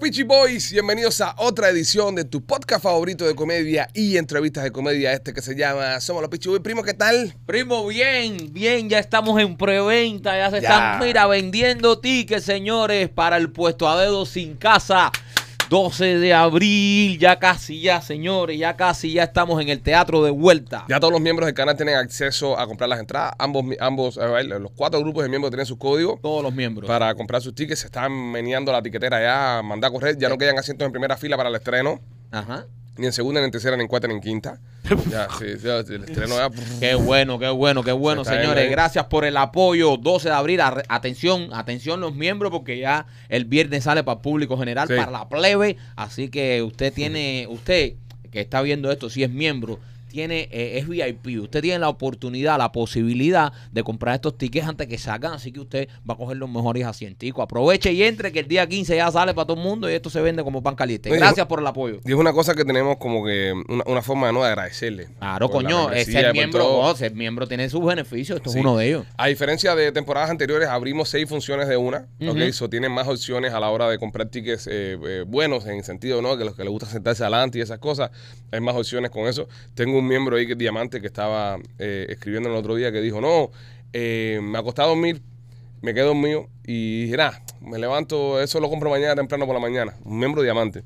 los Boys, bienvenidos a otra edición de tu podcast favorito de comedia y entrevistas de comedia, este que se llama Somos los Peachy Boys. Primo, ¿qué tal? Primo, bien, bien, ya estamos en preventa, ya se están, mira, vendiendo tickets, señores, para el puesto a dedo sin casa 12 de abril, ya casi ya, señores, ya casi ya estamos en el teatro de vuelta. Ya todos los miembros del canal tienen acceso a comprar las entradas. Ambos, ambos, los cuatro grupos de miembros tienen sus códigos. Todos los miembros. Para comprar sus tickets, se están meneando la tiquetera ya, mandar a correr, ya eh. no quedan asientos en primera fila para el estreno. Ajá ni en segunda, ni en tercera, ni en cuarta, ni en quinta. Ya, sí, ya, el estreno ya. Qué bueno, qué bueno, qué bueno, señores. Eh. Gracias por el apoyo. 12 de abril, atención, atención los miembros, porque ya el viernes sale para el público general, para la plebe. Así que usted tiene, usted que está viendo esto, si es miembro, tiene, eh, es VIP. Usted tiene la oportunidad, la posibilidad de comprar estos tickets antes que salgan. Así que usted va a coger los mejores asienticos. Aproveche y entre que el día 15 ya sale para todo el mundo y esto se vende como pan caliente. Gracias por el apoyo. Y es una cosa que tenemos como que una, forma de no de agradecerle. Claro, coño. Ser miembro, oh, miembro tiene sus beneficios. Esto es uno de ellos. A diferencia de temporadas anteriores, abrimos seis funciones de una. Uh okay, tienen más opciones a la hora de comprar tickets eh, eh, buenos en sentido, ¿no? Que los que les gusta sentarse adelante y esas cosas, hay más opciones con eso. Tengo un miembro ahí que diamante que estaba eh, escribiendo el otro día que dijo, no, eh, me ha costado dormir, me quedo mío y dije, me levanto, eso lo compro mañana temprano por la mañana. Un miembro diamante.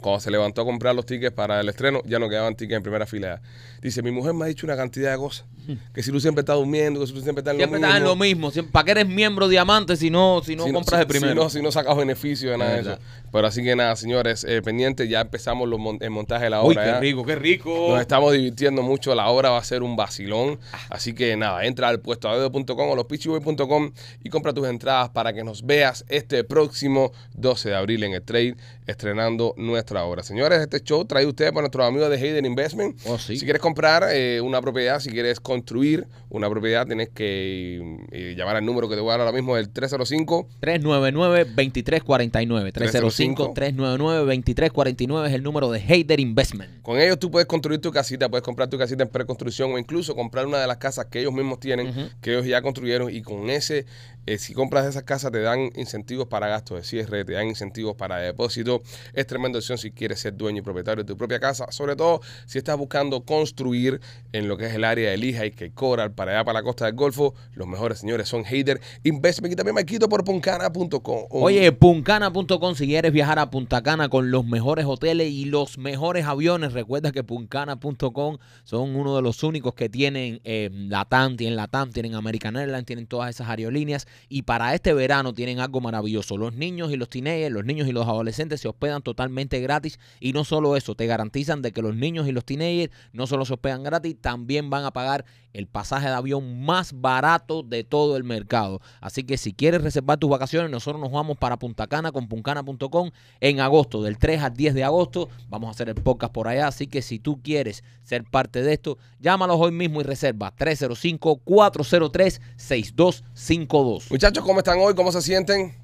Cuando se levantó a comprar los tickets para el estreno, ya no quedaban tickets en primera fila. Dice, mi mujer me ha dicho una cantidad de cosas. Mm. Que si tú siempre estás durmiendo, que si siempre estás en lo mismo. Siempre estás en lo mismo. ¿Para qué eres miembro diamante si no, si no compras el primero? Si no, si no sacas beneficio de nada de eso. Pero así que nada, señores, eh, pendiente, ya empezamos los el montaje de la obra. Uy, qué rico, qué rico. Nos estamos divirtiendo mucho. La obra va a ser un vacilón. Ah. Así que nada, entra al puestoadero.com o lospitchyboy.com y compra tus entradas para que nos veas este próximo 12 de abril en el trade estrenando nuestra obra. Señores, este show trae ustedes para nuestros amigos de Hayden Investment. Oh, si quieres comprar eh, una propiedad, si quieres construir una propiedad, tienes que mm, eh, llamar al número que te voy a dar ahora mismo, el 305. 399-2349. 305-399-2349 es el número de Hater Investment. Con ellos tú puedes construir tu casita, puedes comprar tu casita en preconstrucción o incluso comprar una de las casas que ellos mismos tienen, que ellos ya construyeron y con ese eh, si compras esas casas, te dan incentivos para gastos de cierre, te dan incentivos para depósito. Es tremenda opción si quieres ser dueño y propietario de tu propia casa, sobre todo si estás buscando construir en lo que es el área de Lija y que Coral, para allá para la costa del Golfo. Los mejores señores son Hater Investment y también me quito por puncana.com. Oye, puncana.com si quieres viajar a Punta Cana con los mejores hoteles y los mejores aviones. Recuerda que puncana.com son uno de los únicos que tienen eh, Latam, tienen Latam, tienen American Airlines, tienen todas esas aerolíneas y para este verano tienen algo maravilloso. Los niños y los teenagers, los niños y los adolescentes se hospedan totalmente gratis. Y no solo eso, te garantizan de que los niños y los teenagers no solo se hospedan gratis, también van a pagar el pasaje de avión más barato de todo el mercado. Así que si quieres reservar tus vacaciones, nosotros nos vamos para Punta Cana con puncana.com en agosto, del 3 al 10 de agosto. Vamos a hacer el podcast por allá. Así que si tú quieres ser parte de esto, llámalos hoy mismo y reserva 305-403-6252. Muchachos, ¿cómo están hoy? ¿Cómo se sienten?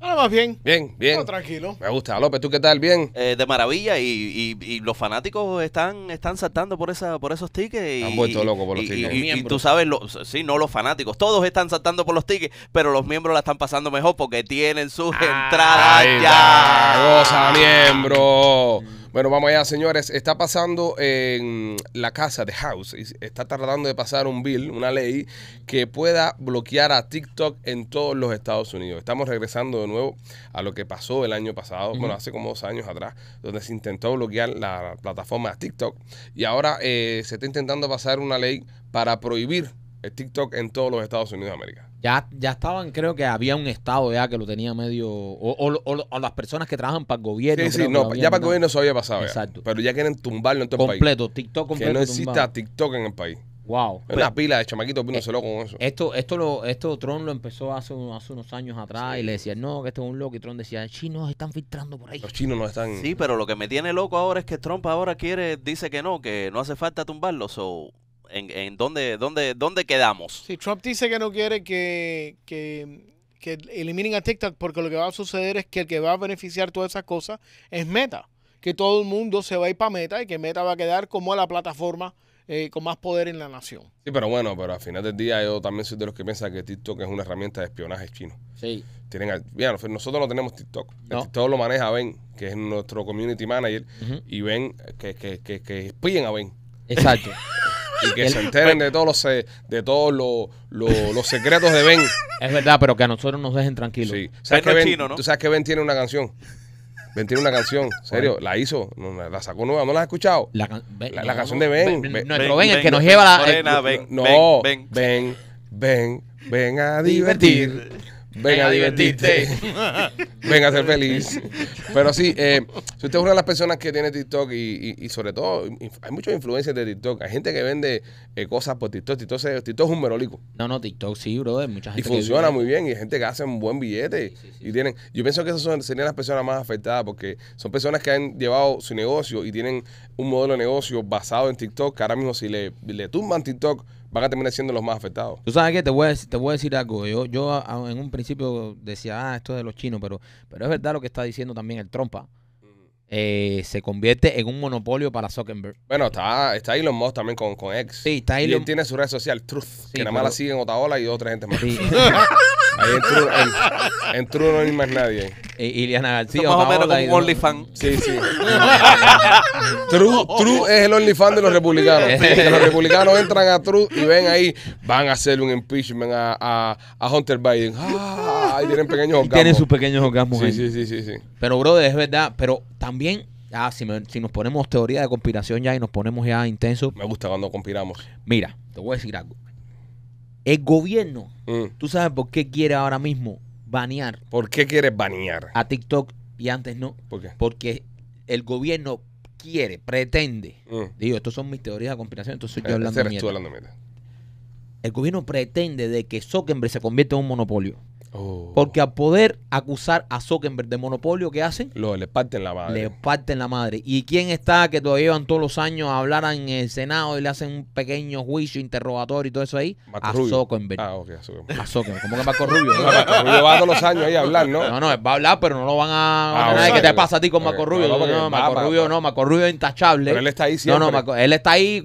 ahora más bien. Bien, bien. tranquilo. Me gusta. López, ¿tú qué tal? Bien. Eh, de maravilla. Y, y, los fanáticos están, están saltando por esa, por esos tickets. Han vuelto locos por los tickets. Y, tú sabes, los, sí, no los fanáticos. Todos están saltando por los tickets, pero los miembros la están pasando mejor porque tienen sus ah, entradas ya. Bueno, vamos allá, señores. Está pasando en la casa de House. Está tratando de pasar un bill, una ley, que pueda bloquear a TikTok en todos los Estados Unidos. Estamos regresando de nuevo a lo que pasó el año pasado, bueno, hace como dos años atrás, donde se intentó bloquear la plataforma TikTok. Y ahora eh, se está intentando pasar una ley para prohibir el TikTok en todos los Estados Unidos de América. Ya, ya estaban, creo que había un Estado ya que lo tenía medio. O, las personas que trabajan para el gobierno. Sí, sí, no, ya para el gobierno eso había pasado Exacto. Ya, pero ya quieren tumbarlo en todo completo, el país. TikTok completo. Que no exista TikTok en el país. Wow. una pues, pila de chamaquitos poniéndose loco eh, con eso. Esto, esto, lo, esto Tron lo empezó hace, hace unos años atrás y le decían, no, que esto es un loco. Y Tron decía, chinos están filtrando por ahí. Los chinos no están. Sí, pero lo que me tiene loco ahora es que Trump ahora quiere, dice que no, que no hace falta tumbarlo. So, en, en dónde, quedamos. si Trump dice que no quiere que, que, que eliminen a TikTok porque lo que va a suceder es que el que va a beneficiar todas esas cosas es Meta. Que todo el mundo se va a ir para Meta y que Meta va a quedar como la plataforma eh, con más poder en la nación. Sí, pero bueno, pero al final del día yo también soy de los que piensan que TikTok es una herramienta de espionaje chino. Sí. Tienen, nosotros no tenemos TikTok. TikTok lo maneja Ben, que es nuestro community manager, y Ben, que, que, que, que espíen a Ben. Exacto. y que se enteren de todos los de todos los, los, secretos de Ben. Es verdad, pero que a nosotros nos dejen tranquilos. ¿Sabes que ben, chino, ¿no? ¿Tú sabes que Ben tiene una canción? Ben tiene una canción, serio, la hizo, la sacó nueva, ¿no la has escuchado? La, canción de Ben. nuestro Ben, el que nos lleva la... Eh, no, ben, ben, ven a divertir. Venga a divertirte. Venga a ser feliz. Pero sí, eh, si usted es una de las personas que tiene TikTok y, y, sobre todo, hay muchas influencias de TikTok. Hay gente que vende eh, cosas por TikTok. TikTok, es un merolico. No, no, TikTok sí, brother. Mucha gente. Y funciona muy bien. Y hay gente que hace un buen billete. Y tienen. Yo pienso que esas son, serían las personas más afectadas porque son personas que han llevado su negocio y tienen un modelo de negocio basado en TikTok. Que ahora mismo, si le, le tumban TikTok van a terminar siendo los más afectados. Tú sabes qué? te voy a, decir, te voy decir algo. Yo, yo en un principio decía, ah, esto es de los chinos, pero, pero es verdad lo que está diciendo también el Trompa. Eh, se convierte en un monopolio para Zuckerberg. Bueno, está, está Elon Musk también con, con X. Y él tiene su red social, Truth, que nada más la siguen Otaola y otra gente más. en True, no hay más nadie. Y, Iliana García. Más o menos como un OnlyFans. Sí, sí. True, es el OnlyFans de los republicanos. los republicanos entran a True y ven ahí, van a hacer un impeachment a, a, Hunter Biden. Ah, tienen pequeños orgasmos. Tienen sus pequeños orgasmos. Sí, sí, sí, sí, sí. Pero, brother, es verdad. Pero también Ah, si, si, nos ponemos teoría de conspiración ya y nos ponemos ya intensos. Me gusta cuando conspiramos. Mira, te voy a decir algo. El gobierno, mm. tú sabes por qué quiere ahora mismo banear. ¿Por qué quiere banear? A TikTok y antes no. ¿Por qué? Porque el gobierno quiere, pretende. Mm. Digo, estos son mis teorías de conspiración, entonces estoy hablando, mierda. El gobierno pretende de que Zuckerberg se convierta en un monopolio. Oh. Porque al poder acusar a Zuckerberg de monopolio, ¿qué hacen? Lo, le parten la madre. Le parten la madre. ¿Y quién está que todavía van todos los años a hablar en el Senado y le hacen un pequeño juicio, interrogatorio y todo eso ahí? a Rubio. Zuckerberg. Ah, ok, a Zuckerberg. A Zuckerberg. ¿Cómo que Marco Rubio? No, Marco Rubio va todos los años ahí a hablar, ¿no? No, no, va a hablar, pero no lo van a... Ah, ¿Qué te pasa a ti con Marco Rubio? No, Marco Rubio no, Marco Rubio es intachable. Pero él está ahí siempre. No, no, él está ahí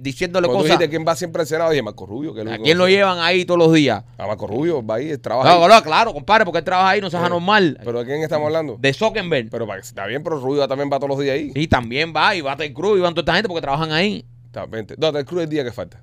diciéndole cosas. ¿Quién va siempre al Senado? Dije, Marco Rubio. Que ¿A quién lo llevan ahí todos los días? A Marco Rubio va ahí, trabaja Claro, claro, compadre, porque él trabaja ahí, no seas normal. ¿Pero de quién estamos hablando? De Sockenberg. Pero está bien, pero Rubio también va todos los días ahí. Y también va, y va del Cruz, y van toda esta gente porque trabajan ahí. Está, No, del Cruz es el día que falta.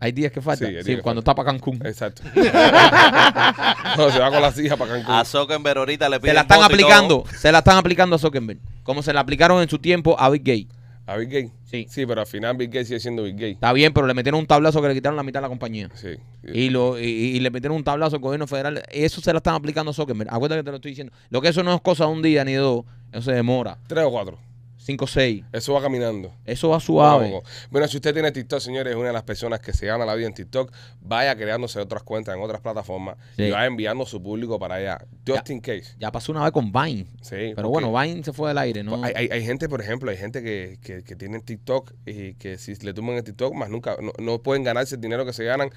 Hay días que falta. Sí, cuando está para Cancún. Exacto. no, se va con las hijas para Cancún. A Sockenberg ahorita le piden. Se la están aplicando. Se la están aplicando a Zuckerberg. Como se la aplicaron en su tiempo a Big Gay. ¿A Big Gay? Sí. Sí, pero al final Big Gay sigue siendo Big Gay. Está bien, pero le metieron un tablazo que le quitaron la mitad de la compañía. Sí. Y, lo, y, le metieron un tablazo al gobierno federal. Eso se la están aplicando a Zuckerberg. Acuérdate que te lo estoy diciendo. Lo que eso no es cosa de un día ni dos, eso se demora. Tres o cuatro. 5 6. Eso va caminando. Eso va suave. Bueno, si usted tiene TikTok, señores, es una de las personas que se gana la vida en TikTok, vaya creándose otras cuentas en otras plataformas y va enviando su público para allá. Just in case. Ya pasó una vez con Vine. Sí. Pero bueno, Vine se fue del aire, ¿no? Hay, gente, por ejemplo, hay gente que, que, tiene TikTok y que si le toman el TikTok, más nunca, no pueden ganarse el dinero que se ganan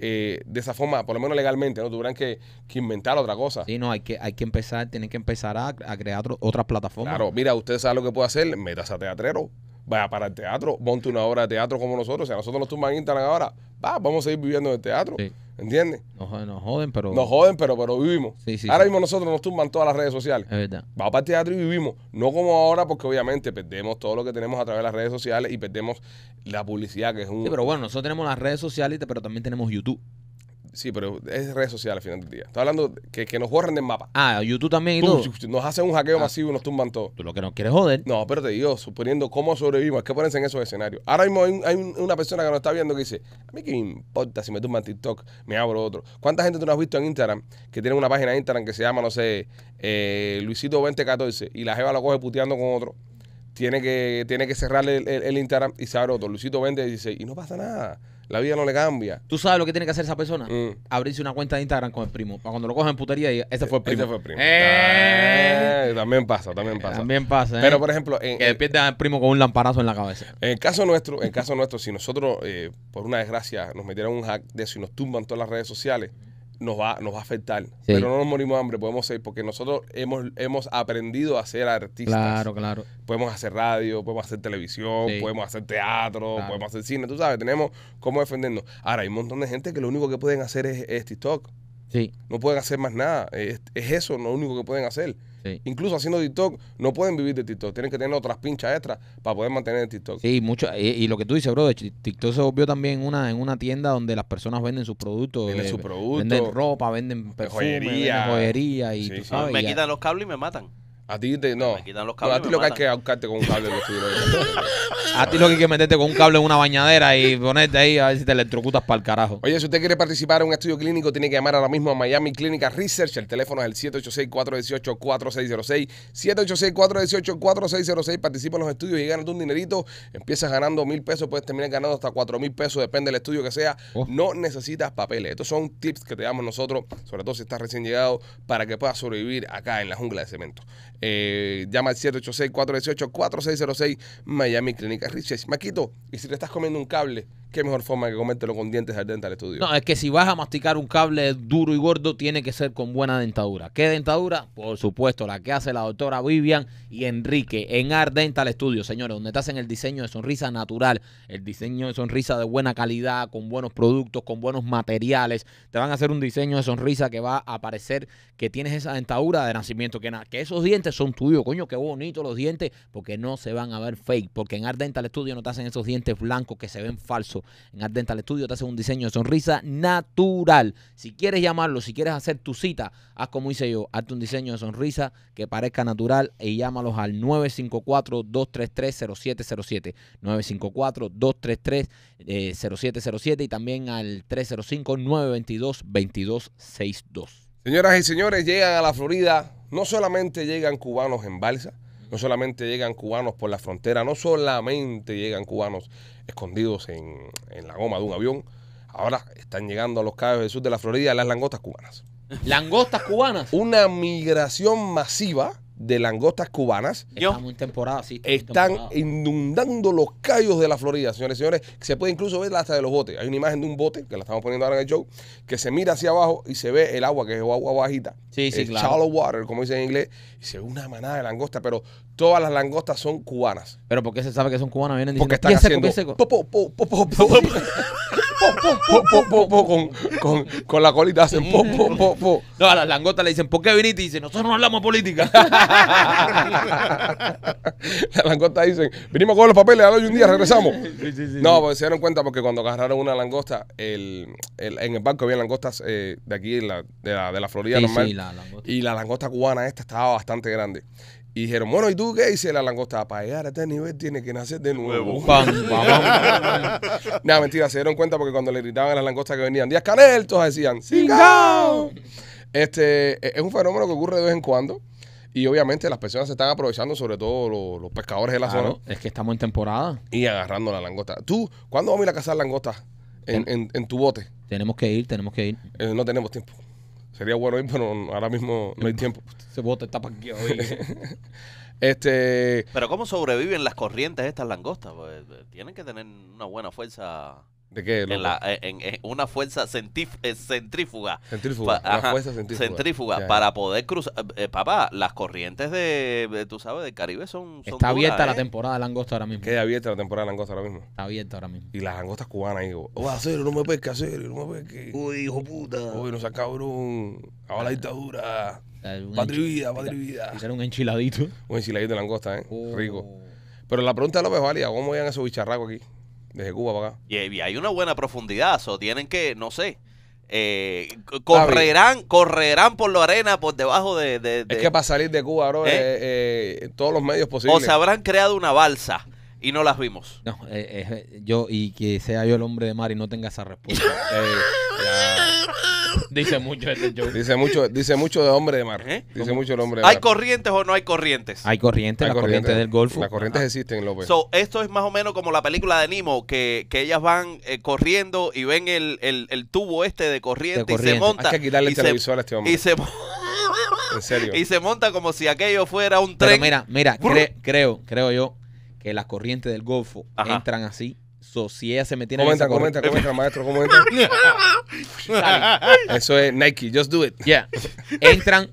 eh, de esa forma, por lo menos legalmente, ¿no? Tuvieran que, que, inventar otra cosa. Sí, no, hay que, hay que empezar, tienen que empezar a, crear otras plataformas. Claro, mira, usted sabe lo que puede hacer, metas a teatrero, vaya para el teatro, monte una obra de teatro como nosotros. Si a nosotros nos tumban Instagram ahora, va, vamos a seguir viviendo en el teatro. ¿Entiendes? Nos, joden, pero. Nos joden, pero, pero vivimos. ahora mismo nosotros nos tumban todas las redes sociales. Es verdad. Vamos para el teatro y vivimos. No como ahora, porque obviamente perdemos todo lo que tenemos a través de las redes sociales y perdemos la publicidad, que es un. Sí, pero bueno, nosotros tenemos las redes sociales, pero también tenemos YouTube. Sí, pero es redes sociales al final del día. Estoy hablando que, que nos borran del mapa. Ah, YouTube también y todo. Nos hacen un hackeo ah. masivo y nos tumban todo. Tú lo que no quieres joder. No, pero te digo, suponiendo cómo sobrevivimos, es que ponerse en esos escenarios. Ahora mismo hay, una persona que nos está viendo que dice, a mí qué me importa si me tumban TikTok, me abro otro. ¿Cuánta gente tú no has visto en Instagram que tiene una página de Instagram que se llama, no sé, eh, Luisito 2014 y la jeva lo coge puteando con otro? Tiene que, tiene que cerrarle el, Instagram y se abre otro, Luisito 2016 y no pasa nada. La vida no le cambia. ¿Tú sabes lo que tiene que hacer esa persona? Mm. Abrirse una cuenta de Instagram con el primo. Para cuando lo cogen en putería ese eh, fue el primo. Ese fue el primo. también pasa, también pasa. También pasa. Pero, eh. por ejemplo... En, que al primo con un lamparazo en la cabeza. En caso nuestro, en caso nuestro si nosotros, eh, por una desgracia, nos metieran un hack de eso y nos tumban todas las redes sociales nos va, nos va a afectar. Pero no nos morimos de hambre, podemos ser, porque nosotros hemos, hemos aprendido a ser artistas. Claro, claro. Podemos hacer radio, podemos hacer televisión, podemos hacer teatro, podemos hacer cine, tú sabes, tenemos cómo defendernos. Ahora, hay un montón de gente que lo único que pueden hacer es, TikTok. Sí. No pueden hacer más nada. Es, eso, lo único que pueden hacer. Incluso haciendo TikTok, no pueden vivir de TikTok. Tienen que tener otras pinchas extras para poder mantener el TikTok. Sí, mucho, y, lo que tú dices, bro, TikTok se vio también una, en una tienda donde las personas venden sus productos. Venden eh, su ropa, venden perfume, joyería. y Me quitan los cables y me matan. A ti no. a ti lo que hay que buscarte con un cable. a ti lo que hay que meterte con un cable en una bañadera y ponerte ahí a ver si te electrocutas para el carajo. Oye, si usted quiere participar en un estudio clínico, tiene que llamar ahora mismo a Miami Clinic Research. El teléfono es el 786-418-4606. 786-418-4606. Participa en los estudios y gánate un dinerito. Empiezas ganando mil pesos, puedes terminar ganando hasta cuatro mil pesos, depende del estudio que sea. Oh. No necesitas papeles. Estos son tips que te damos nosotros, sobre todo si estás recién llegado, para que puedas sobrevivir acá en la jungla de cemento. Eh, llama al 786-418-4606 Miami Clínica Riches. Maquito, y si le estás comiendo un cable, qué mejor forma que comértelo con dientes al dental estudio. No, es que si vas a masticar un cable duro y gordo, tiene que ser con buena dentadura. ¿Qué dentadura? Por supuesto, la que hace la doctora Vivian y Enrique en Ardental Studio, señores, donde te hacen el diseño de sonrisa natural, el diseño de sonrisa de buena calidad, con buenos productos, con buenos materiales. Te van a hacer un diseño de sonrisa que va a parecer que tienes esa dentadura de nacimiento, que, esos dientes son tuyos, coño, qué bonito los dientes, porque no se van a ver fake, porque en Ardental Studio no te hacen esos dientes blancos que se ven falsos. En Art Dental Studio te hacen un diseño de sonrisa natural. Si quieres llamarlo, si quieres hacer tu cita, haz como hice yo, hazte un diseño de sonrisa que parezca natural y llámalos al 954-233-0707. 954-233-0707 y también al 305-922-2262. Señoras y señores, llegan a la Florida, no solamente llegan cubanos en balsa, no solamente llegan cubanos por la frontera, no solamente llegan cubanos escondidos en, la goma de un avión, ahora están llegando a los cabos del sur de la Florida las langostas cubanas. ¿Langostas cubanas? Una migración masiva de langostas cubanas. muy temporada, sí, están inundando los callos de la Florida, señores y señores. Se puede incluso ver hasta de los botes. Hay una imagen de un bote, que la estamos poniendo ahora en el show, que se mira hacia abajo y se ve el agua, que es agua bajita. Sí, sí, Shallow water, como dicen en inglés. Y se ve una manada de langostas, pero todas las langostas son cubanas. ¿Pero por qué se sabe que son cubanas? Vienen porque están haciendo... con, con, con la colita hacen No, a las langostas le dicen, ¿por qué viniste? Y dicen, nosotros no hablamos política. las langostas dicen, vinimos con los papeles, hoy un día, regresamos. no, pues se dieron cuenta porque cuando agarraron una langosta, en el barco había langostas eh, de aquí, de, la, de, la, Florida normal. y la langosta cubana esta estaba bastante grande. Y dijeron, bueno, ¿y tú qué? Dice la langosta, para llegar a este nivel tiene que nacer de nuevo. Nada, mentira, se dieron cuenta porque cuando le gritaban a las langostas que venían, Díaz Canel, todos decían, ¡Singao! Este, e-, es un fenómeno que ocurre de vez en cuando. Y obviamente las personas se están aprovechando, sobre todo los, pescadores de la zona. Es que estamos en temporada. Y agarrando la langosta. ¿Tú cuándo vamos a ir a cazar langosta en, en, tu bote? Tenemos que ir, tenemos que ir. Eh, no tenemos tiempo. Sería bueno ir, pero ahora mismo no hay mm. tiempo. Se bote está panqueado Este. Pero ¿cómo sobreviven las corrientes estas langostas? Pues, eh, tienen que tener una buena fuerza ¿De qué? En, una fuerza centrífuga. Centrífuga. fuerza centrífuga. para poder cruzar. Eh, eh, papá, las corrientes de, tú sabes, del Caribe son. Está abierta la eh. temporada de langosta ahora mismo. Queda abierta la temporada de langosta ahora mismo. Está abierta ahora mismo. Y las langostas cubanas, digo, oh, acero, no me pesca, acero, no me pesque. Uy, hijo puta. Uy, no seas cabrón. Ahora la ah. dictadura. Patria vida, Hacer un enchiladito. Un enchiladito de langosta, ¿eh? Oh. Rico. Pero la pregunta de López Valia, ¿cómo vean esos bicharracos aquí? Desde Cuba para acá. Y, hay una buena profundidad, tienen que, no sé, eh, correrán, correrán por la arena, por debajo de... Es que para salir de Cuba, bro, ¿Eh? Eh, todos los medios posibles. O se habrán creado una balsa y no las vimos. No, yo, y que sea yo el hombre de mar y no tenga esa respuesta. Dice mucho este Dice mucho, dice mucho de hombre de mar. ¿Eh? Dice mucho hombre ¿Hay corrientes o no hay corrientes? Hay corrientes, la corriente del Golfo. Las corrientes ah. existen, López. So, esto es más o menos como la película de Nemo, que, ellas van eh, corriendo y ven el, tubo este de corriente, y se monta. Hay que quitarle Y se Y se monta como si aquello fuera un tren. Pero mira, mira, creo, creo yo que las corrientes del Golfo entran así si ella se metiera comenta, en esa comenta, comenta, maestro, comenta. Eso es Nike, just do it. ya Entran,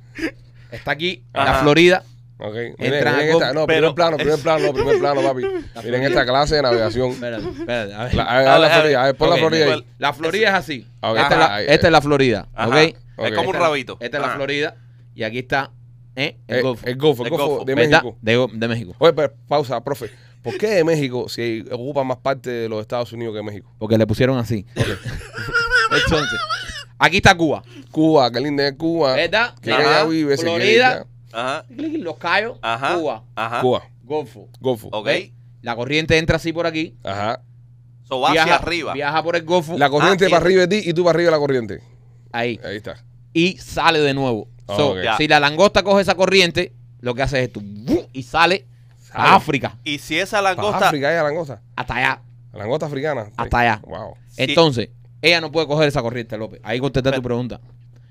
está aquí, la Florida. miren, Entran no, pero- primer plano, primer plano, primer plano, papi. Miren esta clase de navegación. Espérate, espérate, a ver. La, Florida, a ver, pon la Florida ahí. La Florida es así. esta, es la, Florida, Es como un rabito. Esta es la Florida y aquí está eh, el eh, golfo. El Golfo, el de México. De, de México. Oye, pero pausa, profe. ¿Por qué México si ocupa más parte de los Estados Unidos que México? Porque le pusieron así. Entonces, aquí está Cuba. Cuba, qué linda es Cuba. ¿Verdad? Ajá. Florida. Ajá. Los Cayos. Ajá. Cuba. Ajá. Cuba. Golfo. Golfo. Ok. La corriente entra así por aquí. Ajá. So va viaja, hacia arriba. Viaja por el Golfo. La corriente ah, va eh. arriba de ti y tú para arriba de la corriente. Ahí. Ahí está. Y sale de nuevo. Si la langosta coge esa corriente, lo que hace es tú Y sale África. Y si esa langosta. África hay langosta. Hasta allá. Langosta africana. Hasta allá. Wow. Entonces, ella no puede coger esa corriente, López. Ahí contesté tu pregunta.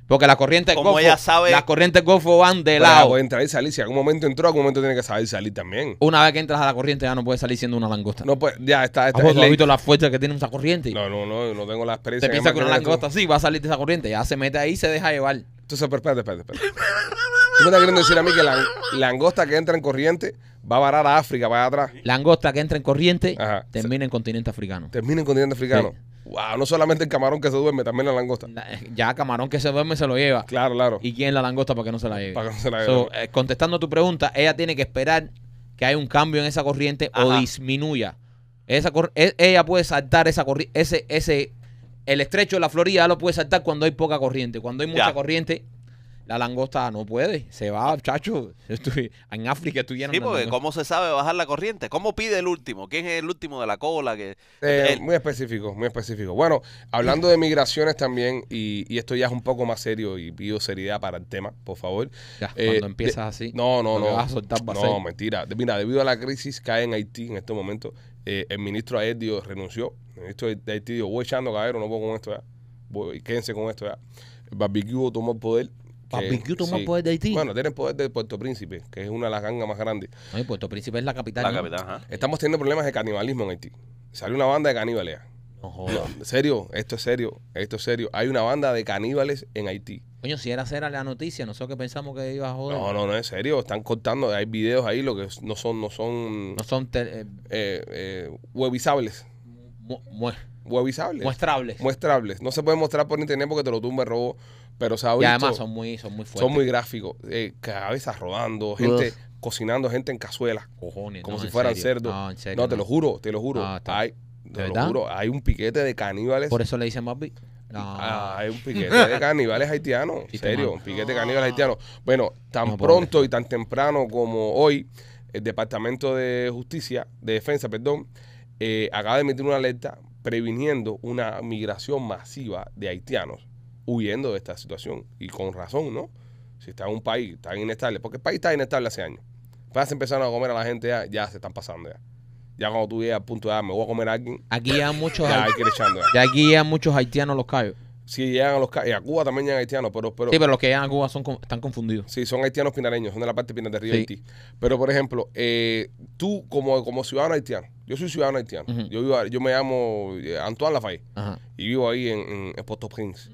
Porque la corriente Como ella sabe- las corrientes Golfo van de lado. puede entrar y salir. Si algún momento entró, algún momento tiene que saber salir también. Una vez que entras a la corriente ya no puedes salir siendo una langosta. No, pues ya está. Ah, está vos, es visto la fuerza que tiene esa corriente? No, no, no, no tengo la experiencia. Te piensas que una langosta sí va a salir de esa corriente. Ya se mete ahí y se deja llevar. Entonces, pero espérate, espérate, espérate. ¿Tú me estás queriendo decir a mí que la langosta que entra en corriente va a varar a África para atrás. Langosta que entra en corriente, termina en continente africano. Termina en continente africano. Wow, no solamente el camarón que se duerme, también la langosta. Ya, camarón que se duerme se lo lleva. Claro, claro. ¿Y quién la langosta para que no se la lleve? Eh, contestando a tu pregunta, ella tiene que esperar que haya un cambio en esa corriente o disminuya. Esa e, ella puede saltar esa corriente, ese, ese, el estrecho de la Florida lo puede saltar cuando hay poca corriente. Cuando hay mucha corriente, la langosta no puede, se va, chacho. Estoy, en África estoy Sí, porque ¿cómo se sabe bajar la corriente? ¿Cómo pide el último? ¿Quién es el último de la cola? Que, eh, muy específico, muy específico. Bueno, hablando de migraciones también, y, esto ya es un poco más serio y pido seriedad para el tema, por favor. Ya, eh, cuando empiezas así. No, no, no. Vas a soltar no, mentira. Mira, debido a la crisis cae en Haití en este momento. Eh, el ministro Aedio renunció. El ministro de Haití dijo, voy echando, o no puedo con esto ya. quédense con esto ya. El barbecue tomó el poder Papi toma sí. poder de Haití. Bueno, tienen poder de Puerto Príncipe, que es una de las gangas más grandes. Oye, Puerto Príncipe es la capital. La capital, Estamos teniendo problemas de canibalismo en Haití. Sale una banda de caníbales. No, en serio, esto es serio, esto es serio. Hay una banda de caníbales en Haití. Coño, si era cera la noticia, nosotros que pensamos que iba a joder. No, no, no, es serio. Están cortando, hay videos ahí, lo que no son, no son. No son. Eh, eh, webisables. Eh, muestrables. Muestrables. No se puede mostrar por internet porque te lo tumba el robo. Pero Y además son muy, son muy fuertes. Son muy gráficos. Eh, cabezas rodando, gente cocinando gente en cazuelas. como si fueran cerdos. No, no, te lo juro, te lo juro. Hay, te lo juro, hay un piquete de caníbales. Por eso le dicen más ah, hay un piquete de caníbales haitianos. En serio, un piquete de caníbales haitianos. Bueno, tan pronto y tan temprano como hoy, el Departamento de Justicia, de Defensa, perdón, eh, acaba de emitir una alerta previniendo una migración masiva de haitianos huyendo de esta situación. Y con razón, ¿no? Si está en un país tan inestable, porque el país está inestable hace años. vas empezar a comer a la gente ya, ya se están pasando ya. Ya cuando tú llegas al punto de, ah, me voy a comer a alguien. Aquí ya muchos, ya, hay ya. aquí ya muchos haitianos los callos. Sí, llegan a los y a Cuba también llegan haitianos, pero, pero. Sí, pero los que llegan a Cuba son, están confundidos. Sí, son haitianos pinareños, son de la parte de de Río Haití. Pero, por ejemplo, eh, tú como, como ciudadano haitiano, yo soy ciudadano haitiano, yo, yo me llamo eh, Antoine Lafay y vivo ahí en, en, Puerto Prince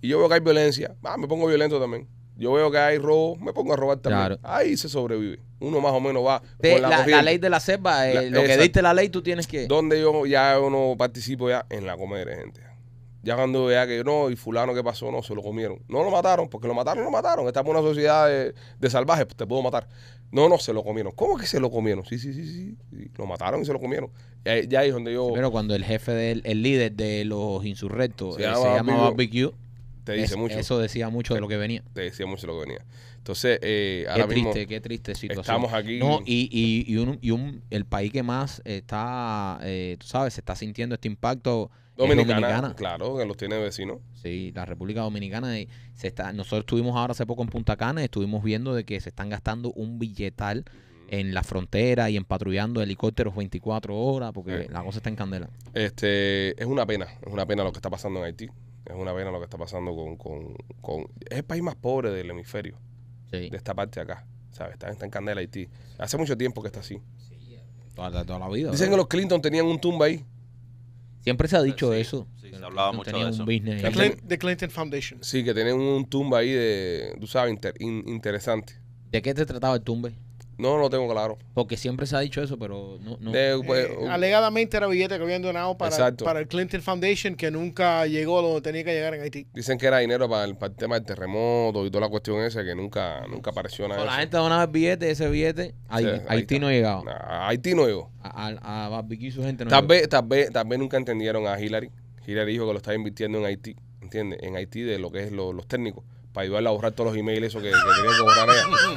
y yo veo que hay violencia, ah, me pongo violento también. Yo veo que hay robo, me pongo a robar también. Ahí se sobrevive. Uno más o menos va. la, la, ley de la selva, eh, lo que diste la ley, tú tienes que. Donde yo ya uno participo ya en la comedia, gente. Ya cuando vea que no, y fulano que pasó, no, se lo comieron. No lo mataron, porque lo mataron, lo mataron. Estamos en una sociedad de, salvajes, pues te puedo matar. No, no, se lo comieron. ¿Cómo que se lo comieron? Sí, sí, sí, sí. Lo mataron y se lo comieron. Ya, ahí es donde yo. Pero cuando el jefe del el líder de los insurrectos se, eh, llama se eso decía mucho de lo que venía. Te decía mucho de lo que venía. Entonces, eh, ahora qué triste, qué triste situación. Estamos aquí. No, y, el país que más está, eh, tú sabes, se está sintiendo este impacto. Dominicana, claro, que los tiene vecinos. Sí, la República Dominicana se Nosotros estuvimos ahora hace poco en Punta Cana, y estuvimos viendo de que se están gastando un billetal en la frontera y en patrullando helicópteros 24 horas, porque eh. la cosa está en candela. Este, es una pena, es una pena lo que está pasando en Haití. Es una pena lo que está pasando con, Es el país más pobre del hemisferio, de esta parte de acá. ¿Sabes? Está, en Candela, Haití. Hace mucho tiempo que está así. Toda, toda la vida. Dicen que los Clinton tenían un tumba ahí. Siempre se ha dicho eso. Sí, se hablaba mucho de eso. The, Clinton Foundation. Sí, que tenían un tumba ahí de, tú sabes, interesante. ¿De qué te trataba el tumba? No, no lo tengo claro. Porque siempre se ha dicho eso, pero no. Pues, eh, uh, alegadamente era billete que habían donado para, el Clinton Foundation que nunca llegó donde tenía que llegar en Haití. Dicen que era dinero para el, tema del terremoto y toda la cuestión esa que nunca, nunca apareció nada. la gente donaba el billete, ese billete, ahí, Haití no llegaba. A Haití no llegó. A, a, y su gente no tal Vez, tal, vez, tal nunca entendieron a Hillary. Hillary dijo que lo estaba invirtiendo en Haití, ¿entiendes? En Haití de lo que es los técnicos para ayudarle a borrar todos los emails o que, que tenía que borrar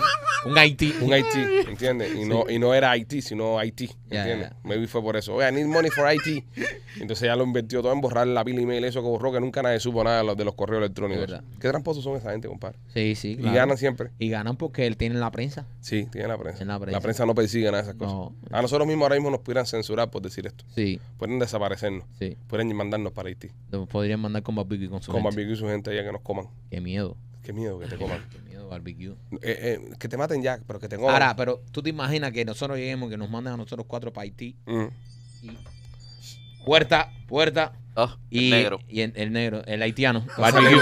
un IT. Un IT, ¿entiendes? Y, no, y no era IT, sino IT. Me Maybe fue por eso. I need money for IT. Entonces ya lo invirtió todo en borrar la pila email, eso que borró, que nunca nadie supo nada de los, correos electrónicos. Qué tramposos son esa gente, compadre. Sí, sí. Y ganan siempre. Y ganan porque él tiene la prensa. Sí, tiene la prensa. la prensa. no persigue nada de esas cosas. A nosotros mismos ahora mismo nos pudieran censurar por decir esto. Sí. Pueden desaparecernos. Sí. Pueden mandarnos para Haití. podrían mandar con Barbecue y con su y su gente allá que nos coman. Qué miedo. Qué miedo que te coman. Qué miedo, barbecue. Eh, eh, que te maten ya, pero que te coman. Ahora, pero tú te imaginas que nosotros lleguemos, que nos manden a nosotros cuatro para Haití. Mm. puerta, puerta. Ah, y, el negro. Y el, negro, el haitiano. Barbecue.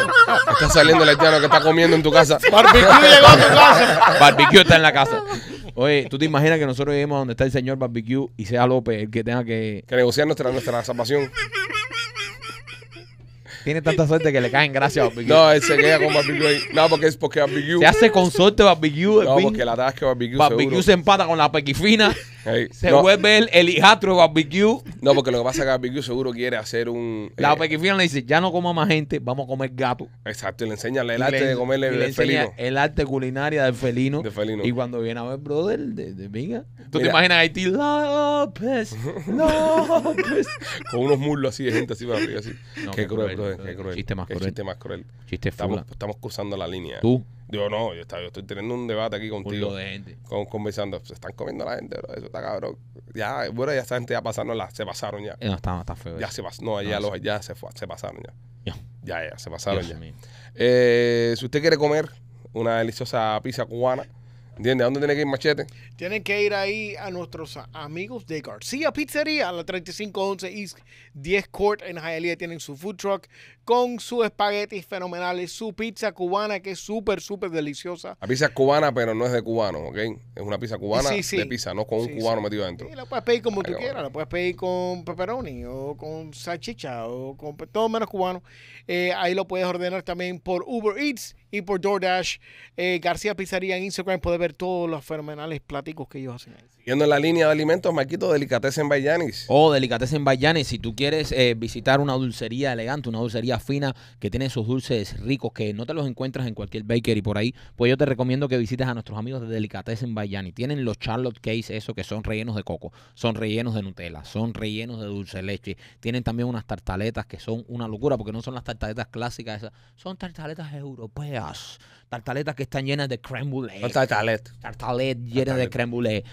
está saliendo el haitiano que está comiendo en tu casa. barbecue llegó a tu casa. Barbecue está en la casa. Oye, ¿tú te imaginas que nosotros lleguemos a donde está el señor Barbecue y sea López el que tenga que... Que negociar nuestra, nuestra salvación. Tiene tanta suerte que le caen gracias a Barbecue. No, él se queda con Barbecue. No, porque es porque Barbecue. Se hace con suerte Barbecue. No, porque la verdad es que Barbecue. Barbecue se empata con la pequifina. se vuelve el, hijastro de Barbecue. No, porque lo que pasa es que Barbecue seguro quiere hacer un. La eh, pequifina le dice: Ya no coma más gente, vamos a comer gato. Exacto, y le enseña el arte de comerle el, felino. El arte culinaria del felino. De felino. Y cuando viene a ver, brother, de, de venga. ¿Tú te imaginas a Haití? López, López. con unos muslos así de gente así para arriba, así. Qué cruel, brother. Chiste más cruel. Chiste más cruel. estamos, cruzando la línea. ¿Tú? Yo no, yo, estoy teniendo un debate aquí contigo. De gente. Con, conversando. Se están comiendo la gente, Eso está cabrón. Ya, bueno, ya esa gente ya pasaron se pasaron ya. Eh, está, está feo. Ya se pasaron. No, ya, los, ya se, se pasaron ya. Ya, ya, se pasaron ya. Eh, si usted quiere comer una deliciosa pizza cubana ¿A dónde tiene que ir Machete? Tienen que ir ahí a nuestros amigos de García Pizzería, a la 3511 East 10 Court en Hialeah. Tienen su food truck, con su espaguetis fenomenales, su pizza cubana que es súper, súper deliciosa. La pizza es cubana, pero no es de cubano, ¿ok? Es una pizza cubana de pizza, no con un cubano metido adentro. Sí, la puedes pedir como tú quieras, la puedes pedir con pepperoni o con salchicha o con todo menos cubano. Eh, ahí lo puedes ordenar también por Uber Eats y por DoorDash. Eh, García Pizzería en Instagram puedes ver todos los fenomenales platicos que ellos hacen ahí en la línea de alimentos, Marquito, Delicatessen Bayanis. Oh, en Bayanis. Si tú quieres eh, visitar una dulcería elegante, una dulcería fina, que tiene esos dulces ricos que no te los encuentras en cualquier bakery por ahí, pues yo te recomiendo que visites a nuestros amigos de en Bayanis. Tienen los Charlotte Cakes, eso que son rellenos de coco, son rellenos de Nutella, son rellenos de dulce leche. Tienen también unas tartaletas que son una locura, porque no son las tartaletas clásicas esas, son tartaletas europeas. Tartaletas que están llenas de creme brulee. Tartalet. Tartalet llena de creme brulee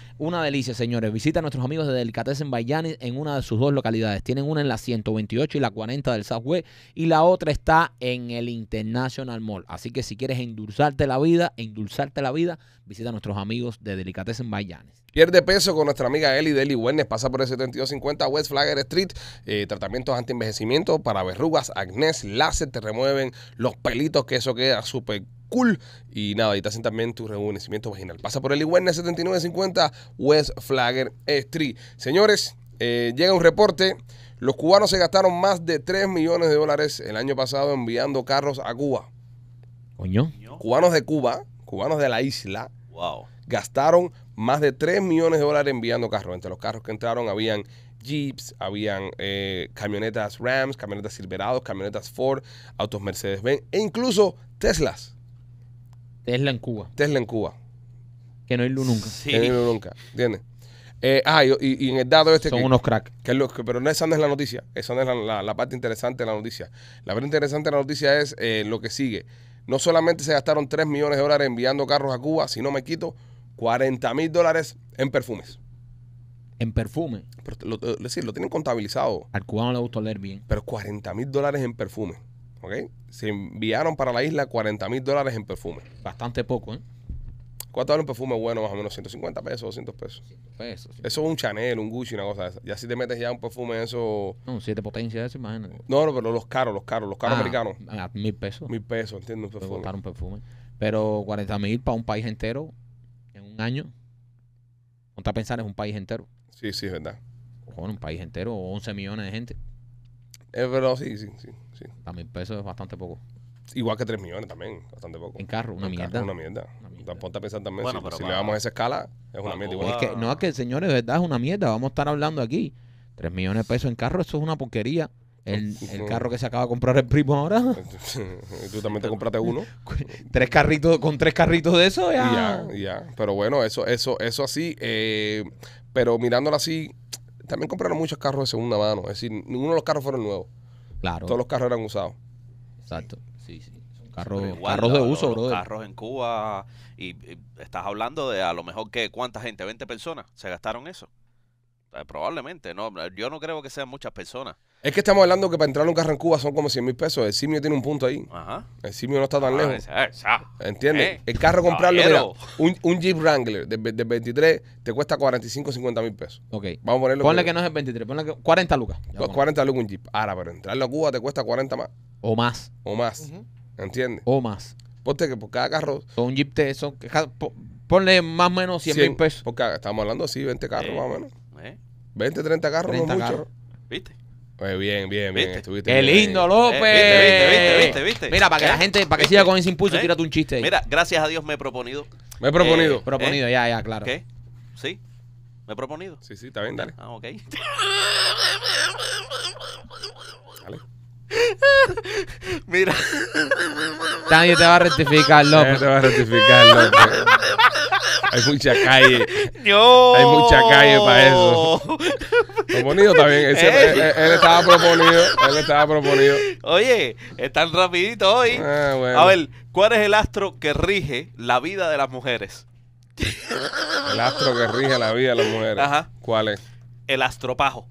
delicia, señores. Visita a nuestros amigos de Delicatessen en Bayani en una de sus dos localidades. Tienen una en la 128 y la 40 del Way y la otra está en el International Mall. Así que si quieres endulzarte la vida, endulzarte la vida, visita a nuestros amigos de Delicatessen en Bayani. Pierde peso con nuestra amiga Eli Deli Wellness. Pasa por el 7250 West Flagger Street. Eh, tratamientos anti-envejecimiento para verrugas, acné, láser. Te remueven los pelitos, que eso queda súper cool. Y nada, y te hacen también tu rejuvenecimiento vaginal. Pasa por el Iguerna 7950 West Flagger Street. Señores, eh, llega un reporte. Los cubanos se gastaron más de 3 millones de dólares el año pasado enviando carros a Cuba. Coño. Cubanos de Cuba, cubanos de la isla, wow. gastaron más de 3 millones de dólares enviando carros. Entre los carros que entraron habían Jeeps, habían eh, camionetas Rams, camionetas Silverados, camionetas Ford, autos Mercedes-Benz e incluso Teslas. Tesla en Cuba. Tesla en Cuba. Que no irlo nunca. Sí. Que no irlo nunca, ¿entiendes? Eh, ah, y, en el dato este. Son unos cracks. Que pero esa no es la noticia. Esa no es la, parte interesante de la noticia. La parte interesante de la noticia es eh, lo que sigue. No solamente se gastaron 3 millones de dólares enviando carros a Cuba, sino me quito 40 mil dólares en perfumes. En perfumes? es decir, lo tienen contabilizado. Al cubano le gusta leer bien. Pero 40 mil dólares en perfumes. Se enviaron para la isla 40 mil dólares en perfume. Bastante poco, ¿eh? ¿Cuánto vale un perfume bueno? Más o menos 150 pesos, 200 pesos. Eso es un Chanel, un Gucci, una cosa de esa. Ya si te metes ya un perfume eso... No, un 7 potencia imagínate. No, no, pero los caros, los caros, los caros ah, americanos. Ah, mil pesos. Mil pesos, entiendo, un perfume. Pero 40 mil para un país entero en un año. Ponte pensar, es un país entero. Sí, sí, es verdad. Ojo, un país entero, 11 millones de gente. Es verdad, sí, sí, sí, sí. También pesos es bastante poco. Igual que 3 millones también, bastante poco. En carro, una mierda. Carro, una mierda. tampoco mierda. Ponte pensar también, si, si le damos esa escala, es una mierda igual. Es que, no, es que, señores, de verdad es una mierda. Vamos a estar hablando aquí. 3 millones de pesos en carro, eso es una porquería. El, el, carro que se acaba de comprar el primo ahora. tú también te compraste uno. tres carritos, con tres carritos de eso, ya. ya, ya. Pero bueno, eso, eso, eso así. Eh, pero mirándolo así, también compraron muchos carros de segunda mano. Es decir, ninguno de los carros fueron nuevos. Claro. Todos los carros eran usados. Exacto. Sí, sí. Son carros, de uso, brother. Carros en Cuba. Y, estás hablando de a lo mejor que cuánta gente, 20 personas, se gastaron eso. Eh, probablemente. no Yo no creo que sean muchas personas. Es que estamos hablando que para entrar a un carro en Cuba son como 100 mil pesos. El simio tiene un punto ahí. Ajá. El simio no está tan ah, lejos. Entiende ¿Entiendes? Eh, el carro comprarlo, un, Jeep Wrangler de 23 te cuesta 45, 50 mil pesos. Ok. Vamos a ponerlo. Ponle que, no es el 23, ponle que 40 lucas. 40 lucas un Jeep. Ahora, para entrar a Cuba te cuesta 40 más. O más. O más. Entiende ¿Entiendes? O más. Ponte que por cada carro. Son un Jeep te. Son, ponle más o menos 100 mil pesos. Porque estamos hablando así, 20 carros eh, más o menos. Eh. 20, 30 carros, no mucho. ¿Viste? Pues bien, bien, bien. ¿Viste? Estuviste ¡Qué lindo, López! Eh, viste, viste, viste, viste, Mira, para que la eh, gente, para que siga con ese impulso, eh, tírate un chiste ahí. Mira, gracias a Dios me he proponido. Me he proponido. proponido, ya, ya, claro. ¿Qué? ¿Sí? ¿Me he proponido? Sí, sí, está bien, dale. Ah, ok. Mira. Nadie te va a rectificar, López. te va a rectificar, López. Hay mucha calle. No. Hay mucha calle para eso. proponido también. Eh. Él, él, estaba proponido. Él estaba proponido. Oye, están rapidito hoy. Ah, A ver, ¿cuál es el astro que rige la vida de las mujeres? El astro que rige la vida de las mujeres. Ajá. ¿Cuál es? El astropajo.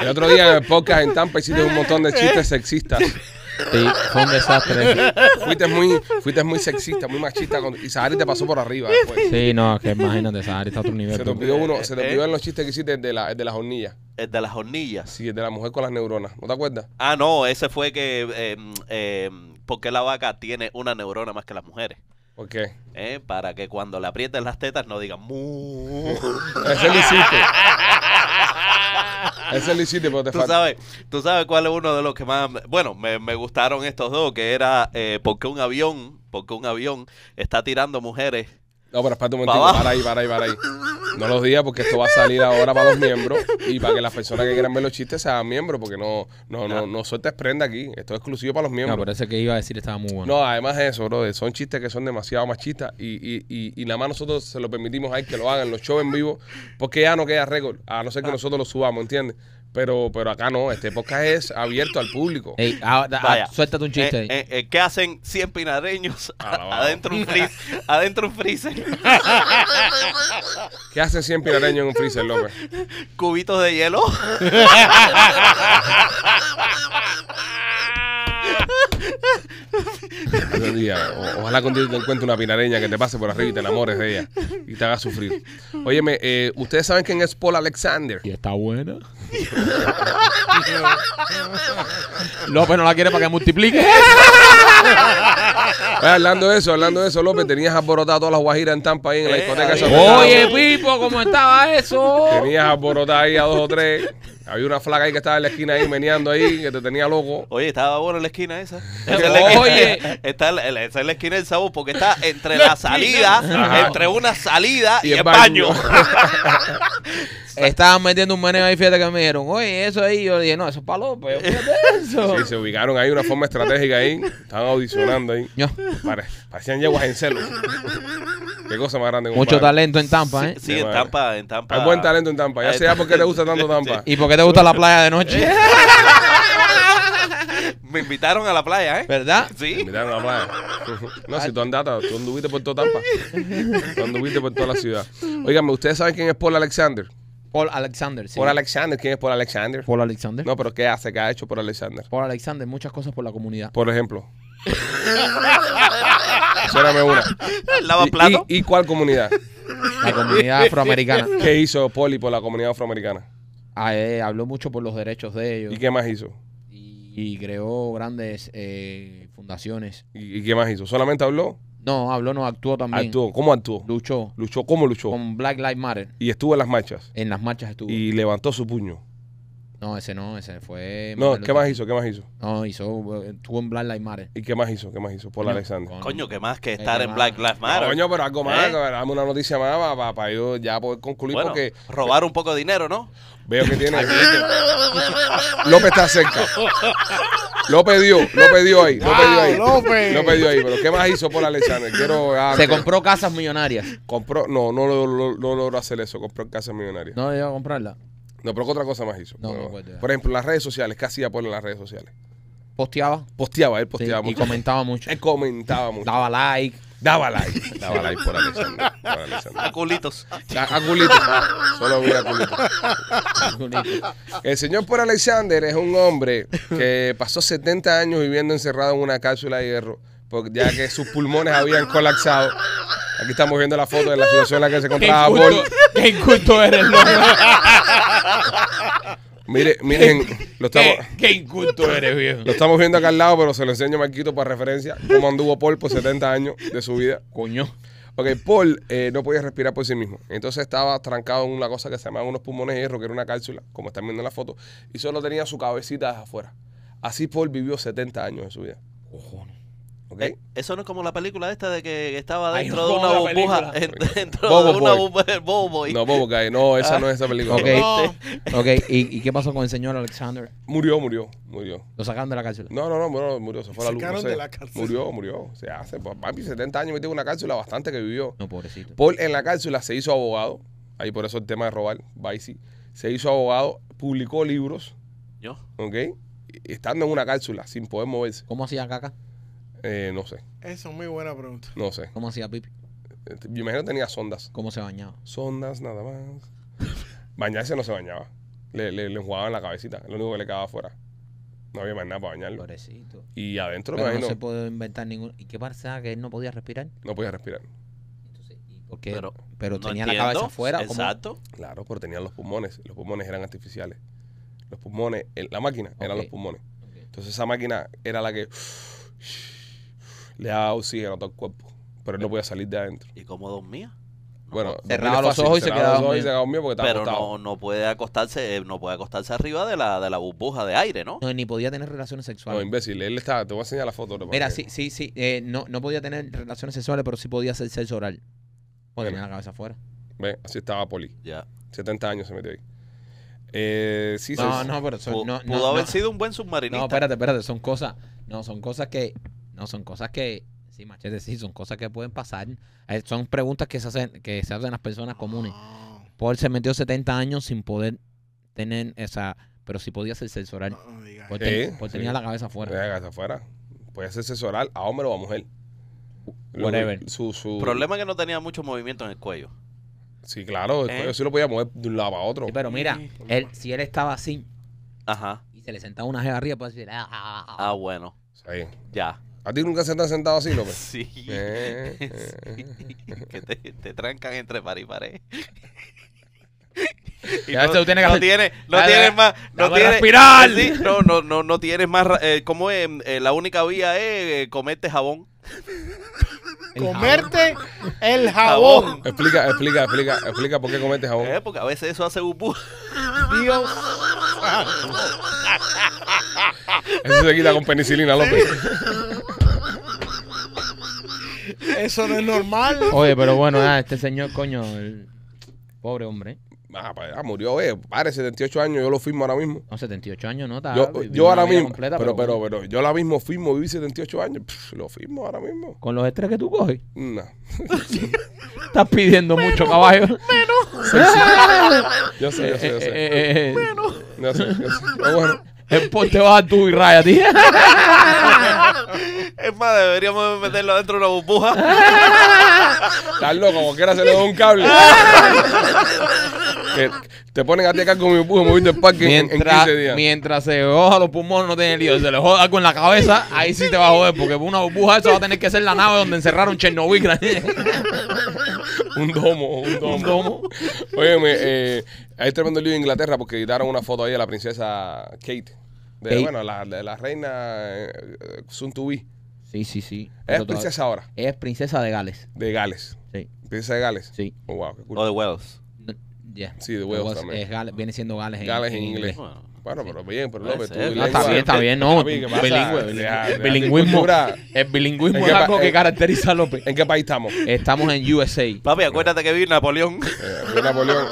el otro día en el podcast en Tampa hiciste un montón de chistes sexistas. Sí, fue un desastre. fuiste, muy, fuiste muy sexista, muy machista. y Sahari te pasó por arriba pues. Sí, no, que imagínate, Sahari está a otro nivel. Se te olvidó uno, se te olvidó ¿Eh? en los chistes que hiciste de, la, de las hornillas. El de las hornillas. Sí, el de la mujer con las neuronas. ¿No te acuerdas? Ah, no, ese fue que. Em, em, porque la vaca tiene una neurona más que las mujeres? ¿Por eh, para que cuando le aprieten las tetas no digan mu. Ese lo hiciste. Ese ¿Tú sabes, cuál es uno de los que más. Bueno, me, me gustaron estos dos, que era eh, porque un avión, porque un avión está tirando mujeres no, pero espérate un momento, para, ahí, para ahí, para ahí. No los digas porque esto va a salir ahora para los miembros y para que las personas que quieran ver los chistes sean miembros, porque no, no, no, no, sueltes prenda aquí. Esto es exclusivo para los miembros. No, pero ese que iba a decir estaba muy bueno. No, además de eso, bro, son chistes que son demasiado machistas y, y, nada más nosotros se lo permitimos ahí que lo hagan, los shows en vivo, porque ya no queda récord, a no ser que ah. nosotros lo subamos, ¿entiendes? pero, pero acá no, este podcast es abierto al público. Ey, ah, ah, suéltate un chiste. Eh, ahí. Eh, eh, ¿Qué hacen 100 pinareños ah, adentro, un adentro un freezer? ¿Qué hacen 100 pinareños en un freezer, López? Cubitos de hielo. ojalá contigo te encuentre una pinareña que te pase por arriba y te enamores de ella y te haga sufrir. Óyeme, eh, ustedes saben quién es Paul Alexander. Y está buena. López no la quiere para que multiplique. hablando de eso, hablando de eso, López, tenías aborotado todas las guajiras en Tampa ahí en la discoteca. Eh, oye, Pipo, ¿cómo estaba eso? Tenías aborotado ahí a dos o tres. Había una flaca ahí que estaba en la esquina ahí meneando ahí, que te tenía loco. Oye, estaba bueno en la esquina esa. esa la esquina, Oye. Está en la, esa la esquina del sabor porque está entre la, salida, entre una salida y, el, baño. Estaban metiendo un meneo ahí, fíjate que me dijeron, oye, eso ahí. Yo dije, no, eso es para López, eso. Sí, se ubicaron ahí de una forma estratégica ahí. Estaban audicionando ahí. parecían yeguas en celo. Qué cosa más grande. Mucho talento en Tampa, ¿eh? Sí, en Tampa, en Tampa. Hay buen talento en Tampa. Ya eh, sea porque te gusta tanto Tampa. ¿Y te gusta la playa de noche. Me invitaron a la playa, ¿eh? ¿Verdad? Sí. Me invitaron a la playa. No, si tú andaste, tú anduviste por toda Tampa. anduviste por toda la ciudad. Óigame, ¿ustedes saben quién es Paul Alexander? Paul Alexander, sí. Paul Alexander, ¿quién es Paul Alexander? Paul Alexander. No, pero ¿qué hace? ¿Qué ha hecho Paul Alexander? Paul Alexander, muchas cosas por la comunidad. Por ejemplo. Suérame una. ¿Lava ¿Y, cuál comunidad? La comunidad afroamericana. ¿Qué hizo y por la comunidad afroamericana? Eh, habló mucho por los derechos de ellos. ¿Y qué más hizo? Y, creó grandes eh, fundaciones. ¿Y, qué más hizo? ¿Solamente habló? No, habló, no, actuó también. ¿Actuó? ¿Cómo actuó? Luchó. ¿Luchó? ¿Cómo luchó? Con Black Lives Matter. ¿Y estuvo en las marchas? En las marchas estuvo. ¿Y levantó su puño? No, ese no, ese fue. No, ¿qué más hizo? ¿Qué más hizo? No, hizo. Tuvo en Black Lives Matter. ¿Y qué más hizo? ¿Qué más hizo? por Alexander. Coño, ¿qué más que estar en Black Lives Matter? Coño, pero algo más, ¿Eh? dame una noticia más para, yo ya poder concluir porque. Robar un poco de dinero, ¿no? Veo que tiene. López está cerca. López dio, López dio ahí. López pidió ahí. López. dio ahí. Pero ¿qué más hizo por Alexander? Quiero. Se compró casas millonarias. Compró. No, no logró hacer eso. Compró casas millonarias. No, iba a comprarla. No, pero otra cosa más hizo? por ejemplo, las redes sociales, casi hacía por las redes sociales? Posteaba. Posteaba, él posteaba mucho y comentaba mucho. Él comentaba mucho. Daba like. Daba like. Daba like por Alexander. A culitos. A, culitos Solo vi a El señor por Alexander es un hombre que pasó 70 años viviendo encerrado en una cápsula de hierro, porque ya que sus pulmones habían colapsado. Aquí estamos viendo la foto de la situación en la que se encontraba Paul. Qué era eres, loco. Mire, miren, lo estamos. ¿Qué, inculto eres, viejo. Lo estamos viendo acá al lado, pero se lo enseño a Marquito para referencia. Cómo anduvo Paul por 70 años de su vida. Coño. Ok, Paul eh, no podía respirar por sí mismo. Entonces estaba trancado en una cosa que se llamaba unos pulmones de hierro, que era una cápsula, como están viendo en la foto, y solo tenía su cabecita afuera. Así Paul vivió 70 años de su vida. Eh, eso no es como la película esta de que estaba dentro de una burbuja. dentro de una burbuja. Bobo No, Bobo No, esa ah. no es esa película. Ok. ¿Y, qué pasó con el señor Alexander? Murió, murió, murió. ¿Lo sacaron de la cárcel? No, no, no, murió. murió se fue a la luz. sacaron de la cárcel. Murió, murió. O se hace, papi, 70 años metido en una cápsula bastante que vivió. No, pobrecito. Paul en la cápsula se hizo abogado. Ahí por eso el tema de robar, Se hizo abogado, publicó libros. ¿Yo? Ok. Estando en una cápsula sin poder moverse. ¿Cómo hacía caca? Eh, no sé. Esa es muy buena pregunta. No sé. ¿Cómo hacía pipi? Eh, yo imagino que tenía sondas. ¿Cómo se bañaba? Sondas, nada más. Bañarse no se bañaba. Le, le, le enjuagaban la cabecita. Lo único que le quedaba afuera. No había más nada para bañarlo. Pobrecito. Y adentro imagino- no se puede inventar ningún. ¿Y qué pasa? ¿Que él no podía respirar? no podía respirar. Porque, pero Pero tenía la cabeza afuera. Exacto. Claro, pero tenían los pulmones. Los pulmones eran artificiales. Los pulmones, la máquina eran los pulmones. Entonces esa máquina era la que le ha oxígeno a todo el cuerpo. Pero él no podía salir de adentro. ¿Y cómo dormía? Bueno, cerraba los ojos y se quedaba dormido. Pero no, no puede acostarse, eh, no puede acostarse arriba de la, de la burbuja de aire, ¿no? No, ni podía tener relaciones sexuales. No, imbécil, él estaba, te voy a enseñar la foto. Mira, sí, sí, sí. Eh, no, no podía tener relaciones sexuales, pero sí podía hacer sexo oral. Porque tenía la cabeza afuera. Ve, así estaba Poli. Ya. 70 años se metió ahí. Eh, sí, No, sí, no, pero pudo haber sido un buen submarinista. No, espérate, espérate. Son cosas, no, son cosas que no, son cosas que, sí, machete, sí, son cosas que pueden pasar. Eh, son preguntas que se hacen, que se hacen las personas comunes. Por ah. Paul se metió 70 años sin poder tener esa, pero si sí podía ser sensoral. No, tenía la cabeza afuera. La cabeza afuera. Puede ser sensoral a hombre o a mujer. Whatever. Su, Problema es que no tenía mucho movimiento en el cuello. Sí, claro, el ¿Eh? cuello sí lo podía mover de un lado a otro. Sí, pero mira, él, si él estaba así Ajá. y se le sentaba una jeva arriba, puede decir, ah, ah, ah, ah". bueno. Sí. Ya. ¿A ti nunca se te han sentado así, López? Sí. Eh, eh. Eh. Que te, trancan entre par y pared. Y ya no, no, tiene, no tienes más no tienes, sí, no, no, no, no tienes más eh, como es em, la única vía es comerte jabón comerte el jabón. Explica, explica, explica, explica por qué comerte jabón. porque a veces eso hace bubu. Dios. Eso se quita con penicilina, López. Eso no es normal. Oye, pero bueno, este señor, coño, el pobre hombre. ¿eh? Ah, pues, ah, murió, eh. Padre, 78 años, yo lo firmo ahora mismo. No, 78 años no, Yo, ahora mismo. pero, pero, pero, yo ahora mismo firmo, viví 78 años. lo firmo ahora mismo. ¿Con los estrés que tú coges? No. Estás pidiendo mucho, caballo. Menos. Yo sé, yo sé, yo sé. Menos eh, eh, yo sé, yo sé. Pero bueno. El te baja tú y raya, tío. Es más, deberíamos meterlo dentro de una burbuja. Estás loco, como quiera se le un cable. te ponen a ti acá con mi burbuja moviendo el parque en- Mientras, 15 días. mientras se joda los pulmones no tiene lío, se le joda con la cabeza, ahí sí te va a joder, porque una burbuja eso va a tener que ser la nave donde encerraron Chernobyl. Un domo, un domo. Óyeme, eh, hay tremendo lío en Inglaterra porque quitaron una foto ahí de la princesa Kate. De, bueno, la, de la reina eh, eh Sí, sí, sí. es princesa ahora. es princesa de Gales. De Gales. Sí. Princesa de Gales. Sí. Oh, o de Wales. Sí, de Wales, también. viene siendo Gales en, Gales en, inglés. Bueno. pero bien, pero López, tú Está bien, está bien, no. bilingüismo. El bilingüismo es algo que caracteriza a López. ¿En qué país estamos? Estamos en USA. Papi, acuérdate que vi Napoleón. Eh, Napoleón.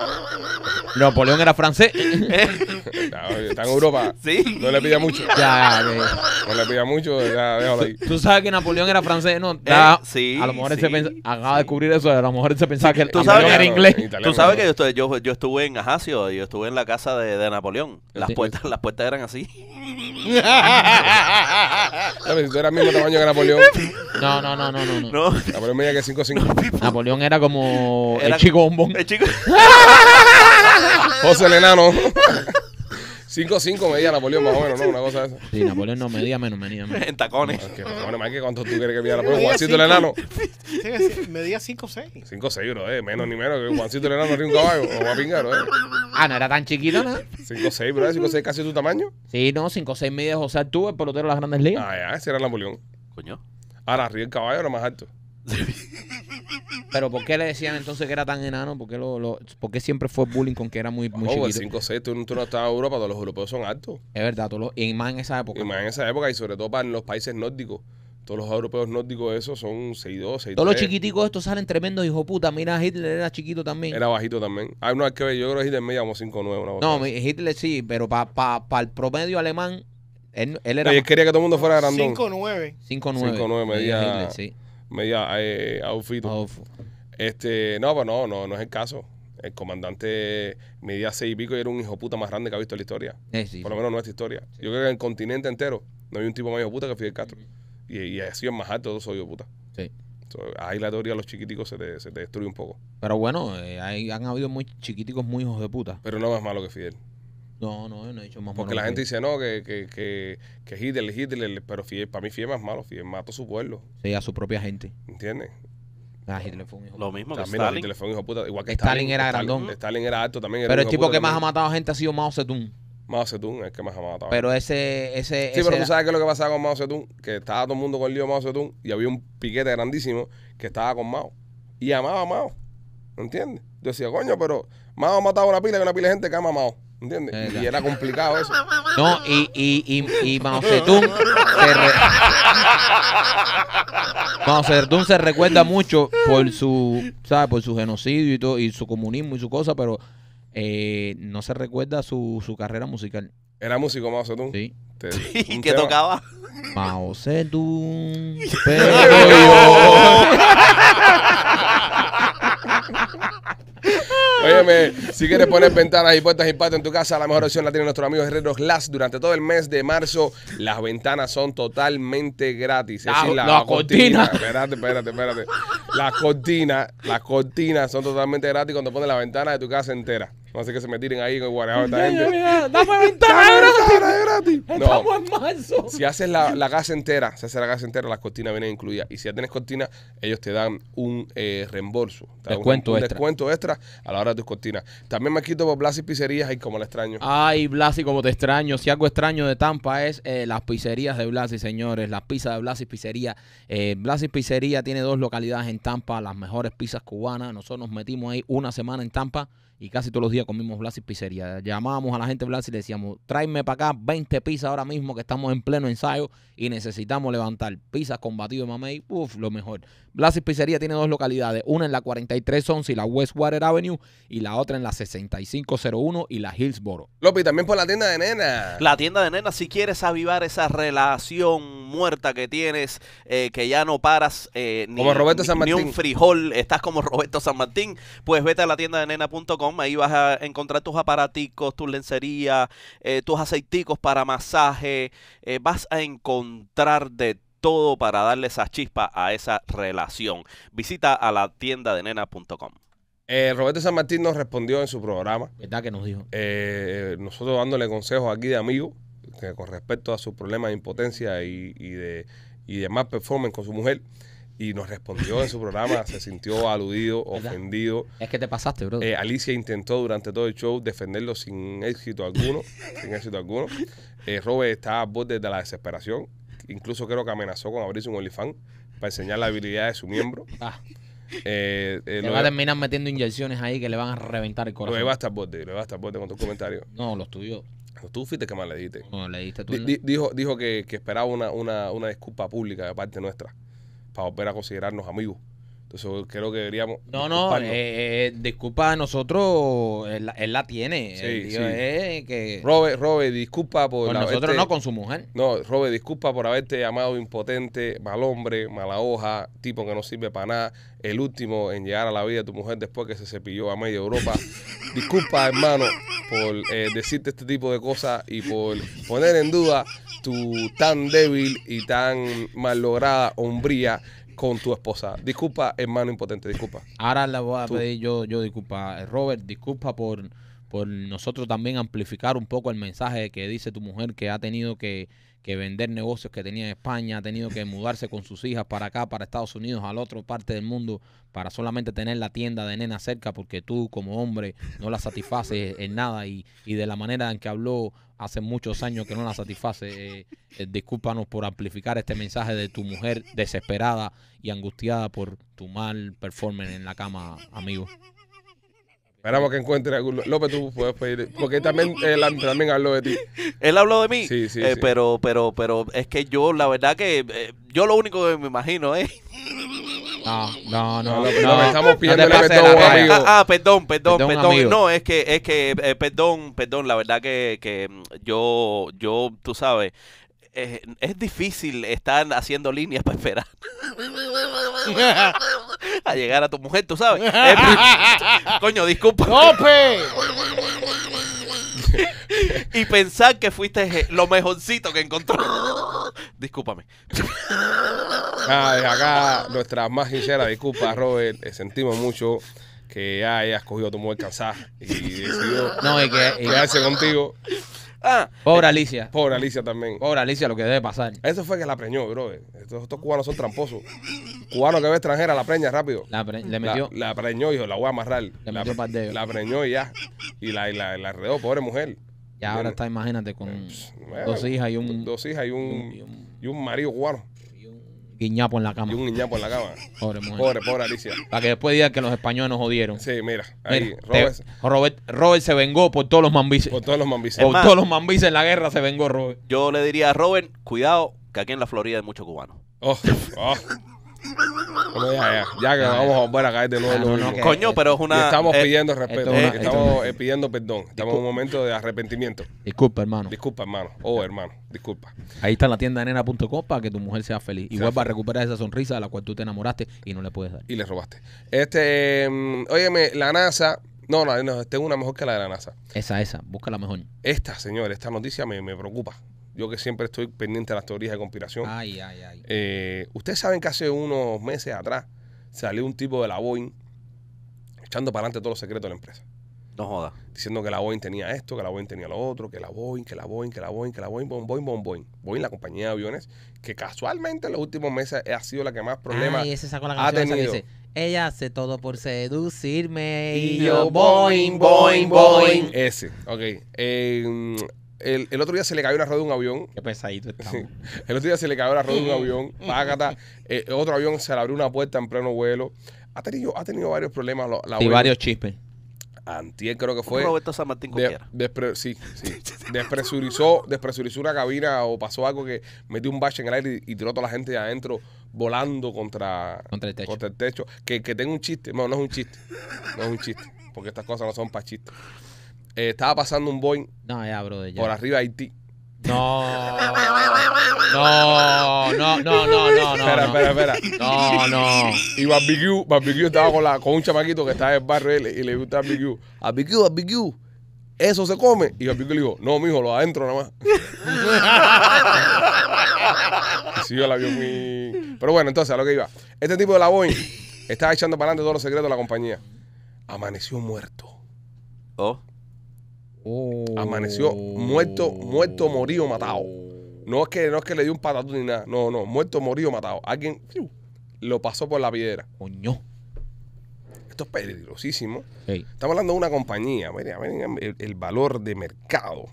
Napoleón era francés. Eh, está en Europa. Sí. No le pilla mucho. Ya, No le pilla mucho, ya, déjalo ahí. Tú sabes que Napoleón era francés, ¿no? Eh, sí, A lo mejor se acaba de descubrir eso, a lo mejor se pensaba que Tú sabes era inglés. Tú sabes que yo estuve, yo, estuve en Ajacio yo estuve en la casa de, Napoleón. Las puertas, las puertas eran así. tú eras mismo tamaño que Napoleón, No, no, no, no, no. Napoleón que Napoleón era como el chico bombón. el chico. José el enano. 5-5 medía Napoleón más o menos, ¿no? Una cosa de esa. Sí, Napoleón no medía menos, medía menos. En tacones. que, bueno, más que cuánto tú quieres que medía Napoleón. Juancito el enano. medía 5-6. 5-6, bro, eh. Menos ni menos que Juancito el enano un caballo. O va a pingar, eh. Ah, no era tan chiquito, ¿no? 5-6, bro. 5-6 casi tu tamaño. Sí, no, 5-6 medía José Artú, el pelotero de las grandes ligas. Ah, ya, ese era Napoleón. Coño. Ahora, arriba el caballo era más alto. Pero ¿por qué le decían entonces que era tan enano? ¿Por qué, lo, lo- por qué siempre fue bullying con que era muy, muy Oh, el 5 6 tú, no estabas en Europa, todos los europeos son altos. Es verdad, todos y más en esa época. Y más en esa época, y sobre todo para los países nórdicos. Todos los europeos nórdicos esos son 6 6'3. Todos los chiquiticos estos salen tremendos, hijo puta. Mira, Hitler era chiquito también. Era bajito también. Ah, no, hay que yo creo que Hitler me llamó 5'9. una No, Hitler sí, pero para el promedio alemán, él, él era Y él quería que todo el mundo fuera grandón. 5-9. 5-9, medía Hitler, sí media eh, ah, Outfit. Este, no, pues no, no, no es el caso. El comandante medía seis y pico y era un hijo puta más grande que ha visto la historia. Eh, Por lo menos no es esta historia. Yo creo que en el continente entero no hay un tipo más hijo puta que Fidel Castro. Y, y sido más alto, todos soy hijo puta. ahí la teoría de los chiquiticos se te, destruye un poco. Pero bueno, eh, han habido muy chiquiticos muy hijos de puta. Pero no más malo que Fidel. No, no, no he dicho más Porque la gente dice, no, que, que, que, que Hitler, Hitler, pero Fidel, para mí Fidel es malo, Fidel mató a su pueblo. Sí, a su propia gente. ¿Entiendes? Ah, Hitler fue un hijo Lo mismo que también Stalin. Hitler fue un hijo puta. Igual que Stalin, Stalin era grandón. Stalin, era alto también. pero el tipo que más ha matado a gente ha sido Mao Zedong. Mao Zedong es el que más ha matado. Pero ese, ese. Sí, pero tú sabes qué es lo que pasaba con Mao Zedong, que estaba todo el mundo con el lío Mao Zedong y había un piquete grandísimo que estaba con Mao. Y amaba a Mao. ¿Entiendes? Yo decía, coño, pero Mao ha matado una pila que una pila de gente que ama a Mao. ¿Entiendes? Y era complicado eso. No, y, y, y, y Mao Zedong se, Mao Zedong se recuerda mucho por su, ¿sabes? Por su genocidio y todo, y su comunismo y su cosa, pero eh, no se recuerda su, su carrera musical. ¿Era músico Mao Zedong? Sí. ¿Y qué tocaba? Mao Zedong, pero si quieres poner ventanas y puertas y patio en tu casa, la mejor opción la tiene nuestro amigo Herrero Glass. Durante todo el mes de marzo, las ventanas son totalmente gratis. la, cortina. Espérate, espérate, espérate. Las cortinas, las cortinas son totalmente gratis cuando pones la ventana de tu casa entera. No que se me tiren ahí con de esta gente. Dame ventaja gratis. Estamos en marzo. Si haces la, la casa entera, si hace la casa entera, las cortinas vienen incluidas. Y si ya tienes cortinas, ellos te dan un eh, reembolso. Descuento un, extra. descuento extra a la hora de tus cortinas. También me quito por Blas y Pizzerías, y como la extraño. Ay, Blasi, como te extraño. Si algo extraño de Tampa es eh, las pizzerías de Blasi, señores. Las pizzas de Blasi Pizzería. Eh, Blasi Pizzería tiene dos localidades en Tampa, las mejores pizzas cubanas. Nosotros nos metimos ahí una semana en Tampa y casi todos los días comimos Blas y pizzería. Llamábamos a la gente Blas y le decíamos, tráeme para acá 20 pizzas ahora mismo que estamos en pleno ensayo y necesitamos levantar pizzas con batido de mamey, uff, lo mejor. Blasis pizzería tiene dos localidades, una en la 4311 y la Westwater Avenue y la otra en la 6501 y la Hillsboro. Lopi, también por la tienda de nena. La tienda de nena, si quieres avivar esa relación muerta que tienes, eh, que ya no paras eh, ni, un frijol, estás como Roberto San Martín, pues vete a la tienda de nena.com Ahí vas a encontrar tus aparaticos, tus lencerías, eh, tus aceiticos para masaje. Eh, vas a encontrar de todo para darle esa chispa a esa relación. Visita a la tienda de nena.com. Eh, Roberto San Martín nos respondió en su programa. ¿Verdad que nos dijo? nosotros dándole consejos aquí de amigo con respecto a su problema de impotencia y, de, y de performance con su mujer y nos respondió en su programa, se sintió aludido, ofendido. Es que te pasaste, bro. Eh, Alicia intentó durante todo el show defenderlo sin éxito alguno, sin éxito alguno. Eh, Robert estaba a borde de la desesperación, incluso creo que amenazó con abrirse un olifán para enseñar la habilidad de su miembro. Ah. Eh, eh, le va a terminar metiendo inyecciones ahí que le van a reventar el corazón. le va a estar le va a estar con tus comentarios. No, los tuyos. Tú fuiste que mal le diste. No, le diste tú. dijo dijo que, que esperaba una, una, una disculpa pública de parte nuestra para volver a considerarnos amigos. Entonces creo que deberíamos. No, no, eh, eh, disculpa a nosotros, él, la, tiene. Sí, que... Robert, Robert, disculpa por. Con nosotros no, con su mujer. No, Robert, disculpa por haberte llamado impotente, mal hombre, mala hoja, tipo que no sirve para nada, el último en llegar a la vida de tu mujer después que se cepilló a medio Europa. disculpa, hermano, por eh, decirte este tipo de cosas y por poner en duda tu tan débil y tan mal lograda hombría con tu esposa. Disculpa, hermano impotente, disculpa. Ahora la voy a pedir yo, yo disculpa. Eh, Robert, disculpa por, por nosotros también amplificar un poco el mensaje que dice tu mujer que ha tenido que que vender negocios que tenía en España, ha tenido que mudarse con sus hijas para acá, para Estados Unidos, a la otra parte del mundo, para solamente tener la tienda de nena cerca, porque tú como hombre no la satisfaces en nada y, y de la manera en que habló hace muchos años que no la satisface. Eh, eh, discúlpanos por amplificar este mensaje de tu mujer desesperada y angustiada por tu mal performance en la cama, amigo. Esperamos que encuentre algún. López, tú puedes pedir. Porque también él también habló de ti. Él habló de mí. Sí, sí, eh, Pero, pero, pero es que yo, la verdad que. Eh, yo lo único que me imagino es. ¿eh? No, no, no. no, estamos ah, ah, perdón, perdón, perdón. No, es que, es que, perdón, perdón. La verdad que, que yo, yo, tú sabes, es, difícil estar haciendo líneas para esperar a llegar a tu mujer, tú sabes. coño, disculpa. Pues. y pensar que fuiste eh, lo mejorcito que encontró. Discúlpame. acá nuestra más sincera disculpa, Robert. Sentimos mucho que hayas cogido tu mujer cansada y decidió y quedarse contigo. Ah, pobre eh, Alicia. Pobre Alicia también. Pobre Alicia, lo que debe pasar. Eso fue que la preñó, bro. Estos, cubanos son tramposos. Cubano que ve extranjera, la preña rápido. La La, preñó, hijo, la voy a amarrar. la, preñó y ya. Y la, y la, pobre mujer. Y ahora está, imagínate, con eh, dos hijas y un. Dos hijas y un, y un marido cubano guiñapo en la cama. Y un guiñapo en la cama. Pobre mujer. Pobre, pobre Alicia. Para que después digan que los españoles nos jodieron. Sí, mira. Ahí, Robert, Robert, Robert, se vengó por todos los mambises. Por todos los mambises. Por todos los mambises en la guerra se vengó Robert. Yo le diría a Robert, cuidado, que aquí en la Florida hay muchos cubanos. oh. oh ya, que vamos a volver a caer de nuevo. Coño, pero es una. estamos pidiendo respeto, estamos pidiendo perdón. Estamos en un momento de arrepentimiento. Disculpa, hermano. Disculpa, hermano. Oh, hermano, disculpa. Ahí está en la tienda nena.com para que tu mujer sea feliz y vuelva a recuperar esa sonrisa de la cual tú te enamoraste y no le puedes dar. Y le robaste. Este, mm, óyeme, la NASA no, no, no, tengo una mejor que la de la NASA. Esa, esa, busca la mejor. Esta, señor, esta noticia me, me preocupa yo que siempre estoy pendiente de las teorías de conspiración. Ay, ay, ay. Eh, ustedes saben que hace unos meses atrás salió un tipo de la Boeing echando para adelante todos los secretos de la empresa. No joda. Diciendo que la Boeing tenía esto, que la Boeing tenía lo otro, que la Boeing, que la Boeing, que la Boeing, que la Boeing, Boeing, Boeing, Boeing, Boeing. la compañía de aviones, que casualmente en los últimos meses ha sido la que más problemas Ay, ese sacó la ha dice, Ella hace todo por seducirme y, yo Boeing, Boeing, Boeing. Ese, ok. Eh, el, otro día se le cayó la rueda de un avión. Qué pesadito estamos. el otro día se le cayó la rueda de un avión. Págata. Eh, otro avión se le abrió una puerta en pleno vuelo. Ha tenido, ha tenido varios problemas. La, la y varios chispes. Antier creo que fue. Roberto San Martín sí, sí. Despresurizó, despresurizó una cabina o pasó algo que metió un bache en el aire y, tiró a toda la gente de adentro volando contra, el techo. Que, que tenga un chiste. No, no es un chiste. No es un chiste. Porque estas cosas no son para chistes. Eh, estaba pasando un Boeing no, ya, por arriba de Haití. No. No, no, no, no, no. Espera, no. espera, espera. No, no. Y Barbecue, Barbecue estaba con, un chamaquito que estaba en el barrio y le, y le gusta Barbecue. Barbecue, Barbecue. Eso se come. Y Barbecue le dijo, no, mijo, lo adentro nada más. yo la vio Pero bueno, entonces a lo que iba. Este tipo de la Boeing estaba echando para adelante todos los secretos de la compañía. Amaneció muerto. Oh. Amaneció muerto, muerto, morido, matado. No es que, no que le dio un patatón ni nada. No, no, muerto, morido, matado. Alguien lo pasó por la piedra. Coño. Esto es peligrosísimo. Estamos hablando de una compañía. Miren, miren el, el, valor de mercado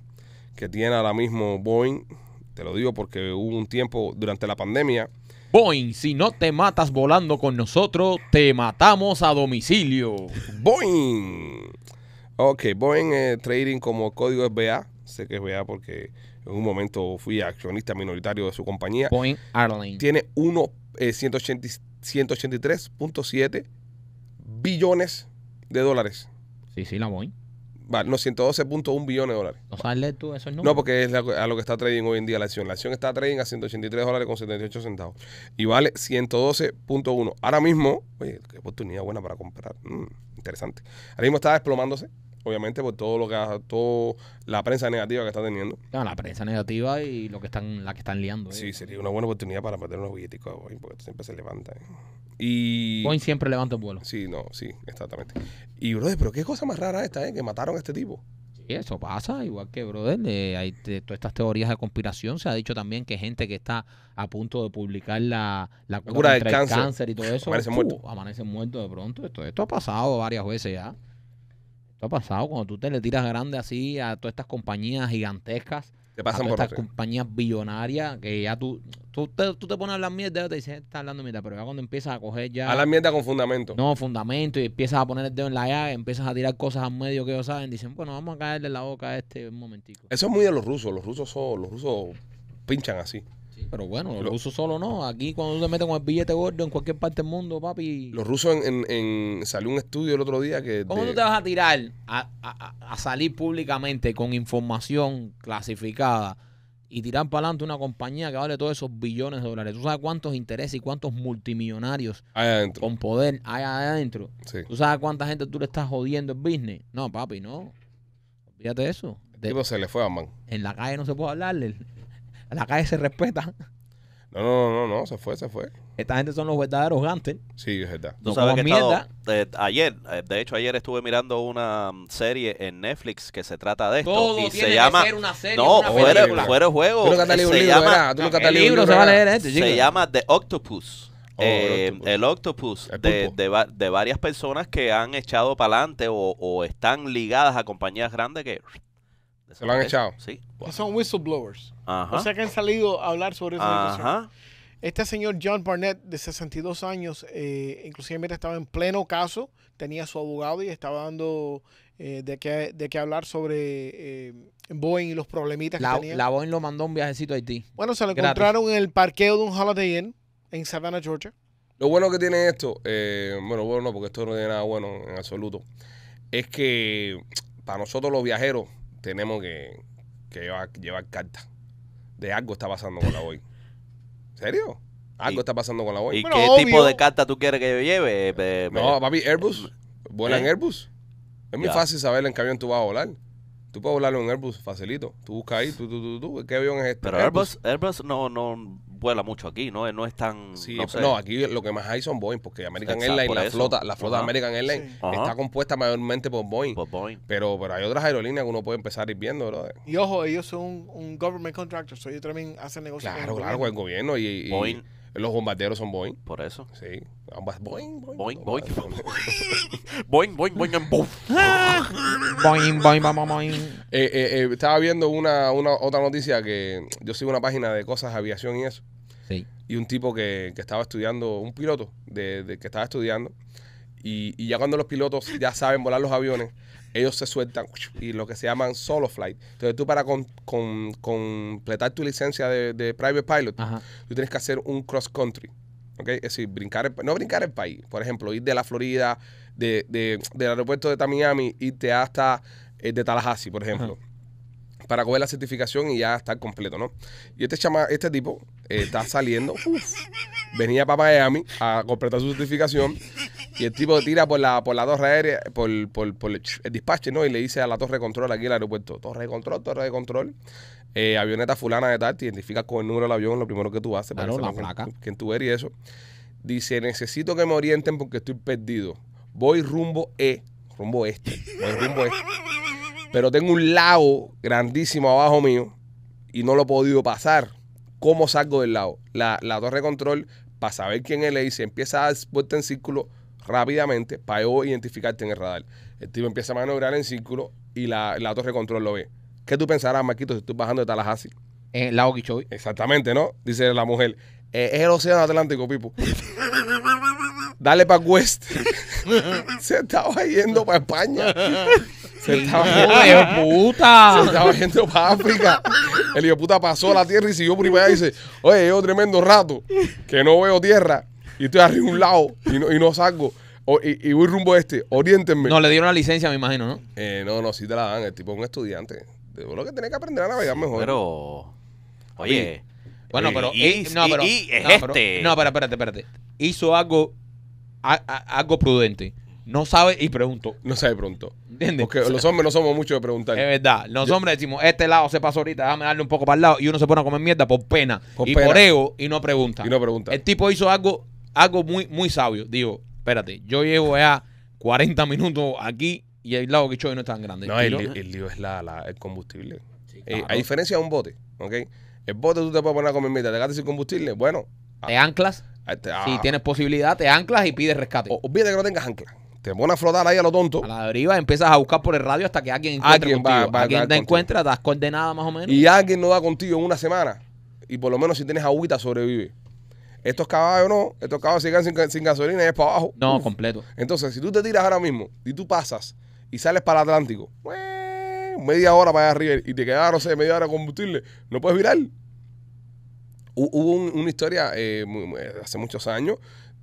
que tiene ahora mismo Boeing. Te lo digo porque hubo un tiempo durante la pandemia. Boeing, si no te matas volando con nosotros, te matamos a domicilio. Boeing. Ok, Boeing eh, Trading como código es BA. Sé que es BA porque en un momento fui accionista minoritario de su compañía. Boeing Arling. Tiene 183.7 eh, billones de dólares. Sí, sí, la Boeing. Vale, no, 112.1 billones de dólares. ¿No tú esos números? No, porque es a lo que está trading hoy en día la acción. La acción está trading a 183 dólares con 78 centavos. Y vale 112.1. Ahora mismo, oye, qué oportunidad buena para comprar. Mm, interesante. Ahora mismo está desplomándose obviamente por pues, todo lo que ha, la prensa negativa que está teniendo. la prensa negativa y lo que están, la que están liando. ¿eh? Sí, sería una buena oportunidad para meter unos billeticos pues, porque siempre se levanta. Eh. Y... Boeing siempre levanta el vuelo. Sí, no, sí, exactamente. Y, brother, pero qué cosa más rara esta, ¿eh? Que mataron a este tipo. Sí, eso pasa, igual que, brother, de, hay todas estas teorías de conspiración. Se ha dicho también que gente que está a punto de publicar la, cura, del cáncer. y todo eso, amanecen muertos. Amanece muerto de pronto. Esto, esto ha pasado varias veces ya. Esto ha pasado cuando tú te le tiras grande así a todas estas compañías gigantescas. Te pasan a todas estas compañías billonarias que ya tú, tú, te, pones a hablar mierda y te dices, está hablando mierda, pero ya cuando empiezas a coger ya... la mierda con fundamento. No, fundamento y empiezas a poner el dedo en la llave empiezas a tirar cosas al medio que ellos saben, dicen, bueno, vamos a caerle la boca a este un momentico. Eso es muy de los rusos, los rusos son, los rusos pinchan así. Pero bueno, los, rusos solo no. Aquí cuando tú te metes con el billete gordo en cualquier parte del mundo, papi. Los rusos en, salió un estudio el otro día que. ¿Cómo tú te vas a tirar a, salir públicamente con información clasificada y tirar para adelante una compañía que vale todos esos billones de dólares? ¿Tú sabes cuántos intereses y cuántos multimillonarios con poder hay adentro? ¿Tú sabes cuánta gente tú le estás jodiendo el business? No, papi, no. Fíjate eso. De, se le fue a man. En la calle no se puede hablarle la calle se respeta. No, no, no, no, se fue, se fue. Esta gente son los verdaderos arrogantes. Sí, es verdad. no sabes mierda. Eh, ayer, eh, de hecho ayer estuve mirando una mm, serie en Netflix que se trata de esto Todo tiene se llama ser una serie, No, fuera, juego. Tú nunca te eh, se llama, ¿Tú nunca te se va a leer este, chico. Se llama The Octopus. Oh, el octopus, de, de, de, varias personas que han echado para adelante o, o están ligadas a compañías grandes que ¿Se lo han echado? Son whistleblowers. O sea que han salido a hablar sobre eso. Este señor John Barnett, de 62 años, eh, inclusive estaba en pleno caso, tenía su abogado y estaba dando eh, de, qué, de hablar sobre eh, Boeing y los problemitas la, que tenía. La Boeing lo mandó un viajecito a Haití. Bueno, se lo encontraron en el parqueo de un Holiday Inn en Savannah, Georgia. Lo bueno que tiene esto, bueno, bueno, porque esto no tiene nada bueno en absoluto, es que para nosotros los viajeros, tenemos que, llevar, carta de algo está pasando con la boy. ¿Serio? Algo está pasando con la boy. ¿Y qué tipo de carta tú quieres que yo lleve? Eh, no, papi, Airbus. Vuela en eh. Airbus. Es muy fácil saber en qué avión tú vas a volar. Tú puedes volar en Airbus facilito. Tú buscas ahí, tú, tú, tú, tú. ¿Qué avión es este? Pero Airbus no, no, vuela mucho aquí, ¿no? No es tan. no, aquí lo que más hay son Boeing, porque American Airlines, la flota, la flota de American Airlines está compuesta mayormente por Boeing. Pero, pero hay otras aerolíneas que uno puede empezar a ir viendo, Y ojo, ellos son un, government contractor, ellos también hacen negocios. Claro, el claro, gobierno. gobierno y Boeing los bombarderos son Boeing. Por eso. Sí. Boeing, Boeing. Boeing, Boeing. Boeing, Boeing, Boeing, Boeing. Boeing, Boeing, eh, eh, eh, estaba viendo una, una otra noticia que yo sigo una página de cosas de aviación y eso. Sí. Y un tipo que, que estaba estudiando, un piloto de, de, que estaba estudiando, y, ya cuando los pilotos ya saben volar los aviones, ellos se sueltan y lo que se llaman solo flight. Entonces tú para completar tu licencia de, private pilot, tú tienes que hacer un cross country. ¿okay? Es decir, brincar no brincar el país. Por ejemplo, ir de la Florida, del aeropuerto de Miami, irte hasta eh, de Tallahassee, por ejemplo. para coger la certificación y ya estar completo, ¿no? Y este chama, este tipo eh, está saliendo, venía para Miami a completar su certificación y el tipo tira por la, por la torre aérea, por, el, despacho, ¿no? Y le dice a la torre de control aquí en el aeropuerto, torre de control, torre de control, eh, avioneta fulana de tal, te identificas con el número del avión, lo primero que tú haces, claro, ah, para la placa. Quién tu eres y eso. Dice, necesito que me orienten porque estoy perdido. Voy rumbo E, rumbo este, voy rumbo este. Pero tengo un lago grandísimo abajo mío y no lo he podido pasar. ¿Cómo salgo del lago? La, torre de control, para saber quién es, le dice, empieza a dar vuelta en círculo, rápidamente para identificarte en el radar. El tipo empieza a maniobrar en círculo y la, torre de control lo ve. ¿Qué tú pensarás, Marquito, si estoy bajando de Tallahassee? En la Okeechobee. Exactamente, ¿no? Dice la mujer. Eh, es el océano Atlántico, Pipo. Dale para West. se estaba yendo para España. Se estaba yendo. puta! Se estaba yendo para África. El hijo puta pasó a la tierra y siguió por ahí y dice, oye, yo tremendo rato que no veo tierra y estoy arriba de un lado y no, y no salgo. y, voy rumbo a este, oriéntenme. No, le dieron la licencia, me imagino, ¿no? Eh, no, no, sí te la dan. El tipo es un estudiante. De lo que tiene que aprender a navegar mejor. Pero. Oye. Bueno, eh, pero. Y, eh, es este. no, pero, espérate, espérate. Hizo algo. algo prudente. No sabe y pregunto. No sabe preguntó. ¿Entiendes? Porque los hombres no somos muchos de preguntar. Es verdad. Los hombres decimos, este lado se pasó ahorita, déjame darle un poco para el lado. Y uno se pone a comer mierda por pena. y por ego y no pregunta. Y no pregunta. El tipo hizo algo algo muy, muy sabio. Digo, espérate, yo llevo ya 40 minutos aquí y el lago yo no es tan grande. No, el, lío, es la, el combustible. Eh, a diferencia de un bote, ¿ok? El bote tú te puedes poner a comer te gastas sin combustible, bueno. Ah. ¿Te anclas? Ah, ah. si tienes posibilidad, te anclas y pides rescate. olvídate que no tengas anclas te pones a flotar ahí a lo tonto. A la deriva empiezas a buscar por el radio hasta que alguien encuentre alguien te encuentra, das coordenadas más o menos. Y alguien no va contigo en una semana. Y por lo menos si tienes agüita sobrevive. Estos caballos no, estos caballos siguen sin, gasolina y es para abajo. No, completo. Entonces, si tú te tiras ahora mismo y tú pasas y sales para el Atlántico, pues, media hora para allá arriba y te quedas, no sé, media hora de combustible, no puedes virar. Hubo un, una historia eh, hace muchos años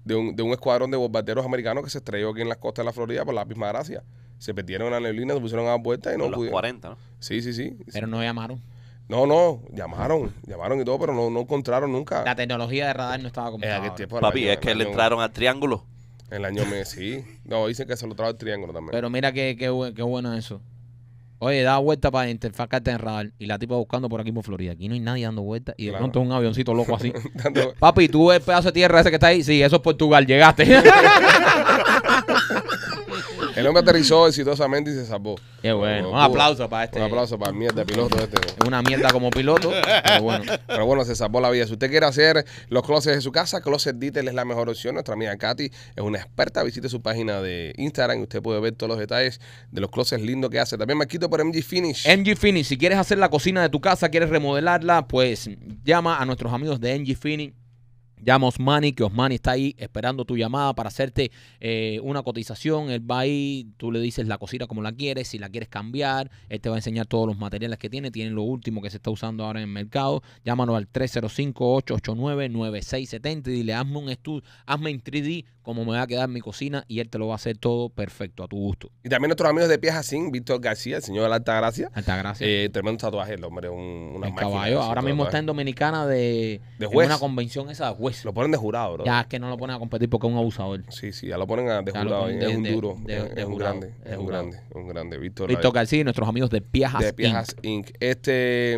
de un, escuadrón de bombarderos americanos que se estrelló aquí en las costas de la Florida por la misma gracia. Se perdieron en la neblina, se pusieron a la puerta y no pudieron. 40, ¿no? Sí, sí, sí. Pero no llamaron. No, no, llamaron, llamaron y todo, pero no, encontraron nunca. La tecnología de radar no estaba eh, como. Papi, es que le entraron al triángulo. el año mes, sí. No, dicen que se lo trajo al triángulo también. Pero mira qué, qué, bueno eso. Oye, da vuelta para interfacarte en radar y la tipa buscando por aquí por Florida. Aquí no hay nadie dando vuelta y de pronto un avioncito loco así. Papi, tú el pedazo de tierra ese que está ahí. Sí, eso es Portugal, llegaste. El hombre aterrizó exitosamente y se salvó. Qué bueno. un aplauso para este. Un aplauso para el mierda piloto este. una mierda como piloto, pero bueno. Pero bueno, se salvó la vida. Si usted quiere hacer los closets de su casa, Closet Detail es la mejor opción. Nuestra amiga Katy es una experta. Visite su página de Instagram y usted puede ver todos los detalles de los closets lindos que hace. También me quito por MG Finish. MG Finish, si quieres hacer la cocina de tu casa, quieres remodelarla, pues llama a nuestros amigos de MG Finish Llama a Osmani, que Osmani está ahí esperando tu llamada para hacerte eh, una cotización. Él va ahí, tú le dices la cocina como la quieres, si la quieres cambiar. Él te va a enseñar todos los materiales que tiene, tiene lo último que se está usando ahora en el mercado. Llámanos al 305-889-9670 y dile, hazme un estudio, hazme en 3D como me va a quedar mi cocina y él te lo va a hacer todo perfecto, a tu gusto. Y también nuestros amigos de Piejas Inc Víctor García, el señor de la Alta Gracia Eh, tremendo tatuaje, el hombre, un, una caballo. Ahora mismo está en Dominicana de, de juez. una convención esa de juez. Lo ponen de jurado, bro. Ya es que no lo ponen a competir porque es un abusador. Sí, sí, ya lo ponen a, de jurado. es un duro. es, un grande. Es un grande. Un grande. Víctor, García nuestros amigos de piezas De Inc. Este.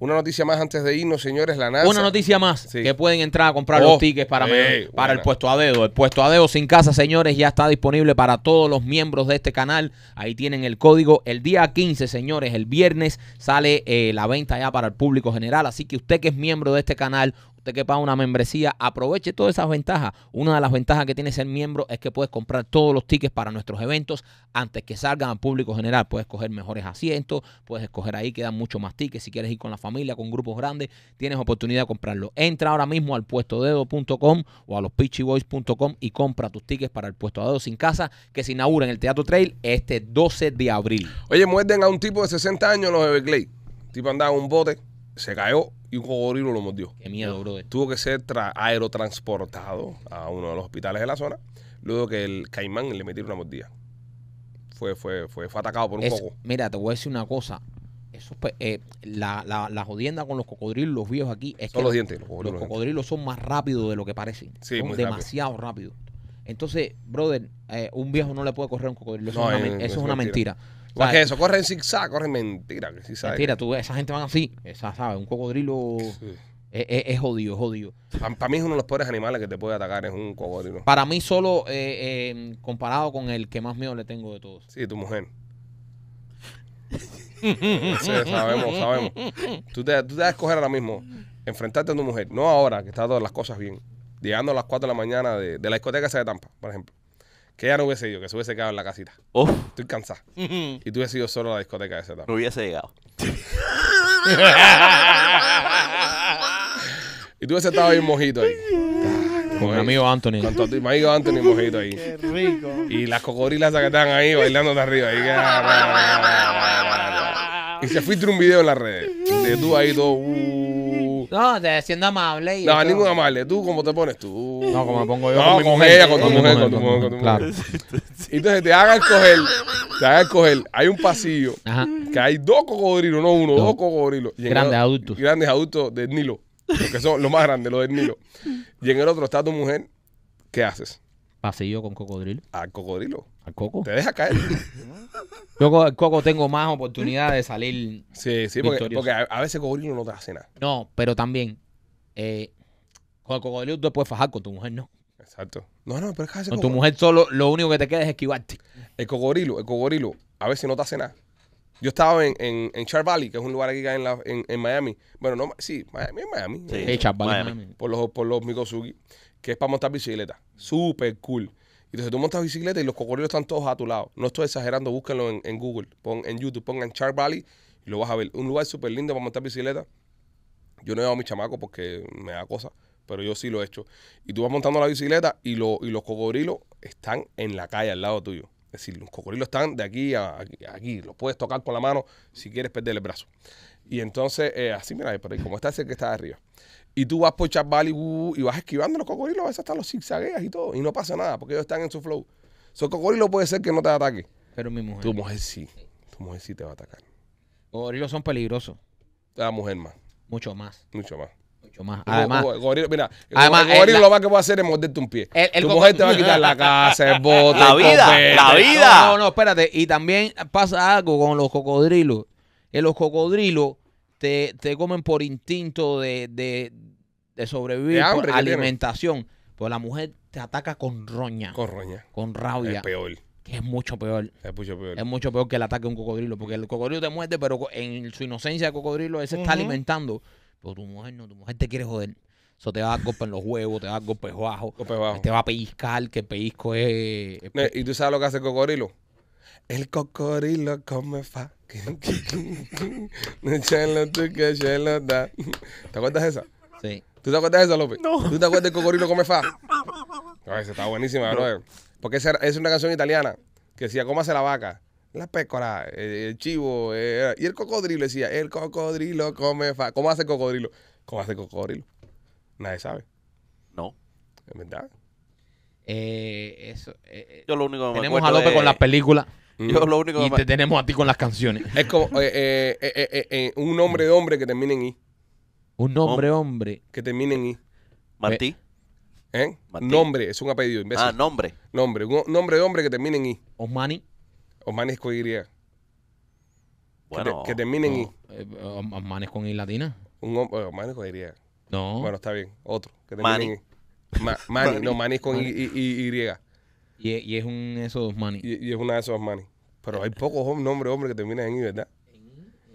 Una noticia más antes de irnos, señores, la NASA. Una noticia más que pueden entrar a comprar los oh, tickets para, para el puesto a dedo. El puesto a dedo sin casa, señores, ya está disponible para todos los miembros de este canal. Ahí tienen el código. El día 15, señores, el viernes sale eh, la venta ya para el público general. Así que usted que es miembro de este canal, Usted que paga una membresía, aproveche todas esas ventajas. Una de las ventajas que tiene ser miembro es que puedes comprar todos los tickets para nuestros eventos antes que salgan al público general. Puedes coger mejores asientos, puedes escoger ahí, quedan mucho más tickets. Si quieres ir con la familia, con grupos grandes, tienes oportunidad de comprarlo. Entra ahora mismo al puestodedo.com o a los pitchyboys.com y compra tus tickets para el puesto dedo sin casa que se inaugura en el Teatro Trail este 12 de abril. Oye, muerden a un tipo de 60 años los Everglades. tipo andaba en un bote, se cayó, y un cocodrilo lo mordió. Qué miedo, brother. Tuvo que ser aerotransportado a uno de los hospitales de la zona, luego que el caimán le metió una mordida. Fue, fue, fue, atacado por un coco. Mira, te voy a decir una cosa. Eso, pues, eh, la, jodienda con los cocodrilos, los viejos aquí, es que los, dientes, los, cocodrilos, son más rápidos de lo que parecen. son demasiado rápidos. Rápido. Entonces, brother, eh, un viejo no le puede correr a un cocodrilo. Eso, es, una, mentira. Porque que eso? Corren zigzag, corren mentira. mentira, tú, esa gente van así. Esa, sabe, Un cocodrilo. Es, jodido, jodido. Para, mí es uno de los peores animales que te puede atacar, es un cocodrilo. Para mí solo, eh, em, comparado con el que más miedo le tengo de todos. Sí, tu mujer. sabemos, sabemos. Tú te, vas a escoger ahora mismo, enfrentarte a tu mujer, no ahora, que está todas las cosas bien, llegando a las 4 de la mañana de, de la discoteca esa de Tampa, por ejemplo que ya no hubiese ido? Que se hubiese quedado en la casita. Estoy cansado. y tú hubiese ido solo a la discoteca de ese No hubiese llegado. y tú hubiese estado ahí mojito ahí. Con mi amigo Anthony. Con mi amigo Anthony mojito ahí. Qué rico. Y las cocorilas que están ahí bailando de arriba. y se filtró un video en las redes. De tú ahí todo. Uh, no, te siendo amable. Y no, ninguno amable. ¿Tú cómo te pones tú? No, como me pongo yo. con, mi mujer, ella, con tu mujer, con tu mujer, con tu Entonces te hagan coger, te hagan coger. Hay un pasillo Ajá. que hay dos cocodrilos, no uno, dos, cocodrilos. grandes adultos. Grandes adultos del Nilo. Porque son los más grandes, los del Nilo. Y en el otro está tu mujer. ¿Qué haces? Pasillo con cocodrilo. Ah, cocodrilo. ¿Al coco? Te deja caer. Yo con el coco tengo más oportunidad de salir. Sí, sí, porque, a, veces veces cocodrilo no te hace nada. No, pero también, eh, con el cocodrilo tú te puedes fajar, con tu mujer no. Exacto. No, no, pero es que Con tu mujer solo lo único que te queda es esquivarte. El cocodrilo, el cocodrilo, a veces no te hace nada. Yo estaba en, en, Char Valley, que es un lugar aquí en, la- en, en Miami. Bueno, no, sí, Miami es Miami. Sí. Char Valley. Por los, por los Mikosugi, que es para montar bicicleta. Súper cool entonces tú montas bicicleta y los cocodrilos están todos a tu lado. No estoy exagerando, búsquenlo en, Google, pon, en YouTube, pongan Char Valley y lo vas a ver. Un lugar súper lindo para montar bicicleta. Yo no he dado a mi chamaco porque me da cosa, pero yo sí lo he hecho. Y tú vas montando la bicicleta y, lo, y los cocodrilos están en la calle al lado tuyo. Es decir, los cocodrilos están de aquí a, aquí. Los puedes tocar con la mano si quieres perder el brazo. Y entonces, eh, así mira, ahí como está ese que está arriba. Y tú vas por Chaval y vas esquivando los cocodrilos, a veces hasta los zigzagueas y todo. Y no pasa nada, porque ellos están en su flow. Son cocodrilos puede ser que no te ataque. Pero mi mujer. Tu mujer sí. Tu mujer sí te va a atacar. Los Cocodrilos son peligrosos. La mujer más. Mucho más. Mucho más. Mucho más. Además, el mira, el lo más que puede hacer es morderte un pie. El, tu mujer te va a quitar la casa, el bote, la vida, la vida. No, no, no, espérate. Y también pasa algo con los cocodrilos. En eh, los cocodrilos te, comen por instinto de, sobrevivir, por alimentación. Pero pues la mujer te ataca con roña. Con roña. Con rabia. Es peor. Que es mucho peor. Es mucho peor. Es mucho peor que el ataque de un cocodrilo. Porque el cocodrilo te muerde, pero en su inocencia el cocodrilo, se está alimentando. Pero tu mujer no, tu mujer te quiere joder. Eso te va a dar en los huevos, te va a dar bajo. Te va a pellizcar, que el pellizco es. ¿Y tú sabes lo que hace el cocodrilo? El cocodrilo come fa. ¿Te acuerdas de esa? Sí. ¿Tú te acuerdas de eso, López? No. ¿Tú te acuerdas de Cocodrilo come fa? Ay, esa está buenísima, Porque esa es una canción italiana que decía, ¿Cómo hace la vaca, la pécora, eh, el, chivo, eh". y el cocodrilo decía, el cocodrilo come fa. ¿Cómo hace el cocodrilo? ¿Cómo hace el cocodrilo? Nadie sabe. No. ¿Es verdad? Eh, eso. Yo lo único que me Tenemos a López con las películas. Mm. lo único y te tenemos a ti con las canciones. Es como eh, eh, eh, un nombre de hombre que termine en I. Un nombre hombre. Que termine en I. Martí. Nombre, es un apellido, Ah, nombre. Nombre, un nombre de hombre que termine en I. Osmani. Osmani es con Y. Que, termine en I. Osmani es con I latina. Un Osmani es con Y. No. Bueno, está bien. Otro. Que termine en I. no, Mani es con I, y, y. Y, es un esos Osmani. Y, es una de esos Osmani. Pero hay pocos nombres, hombre, que terminan en I, ¿verdad?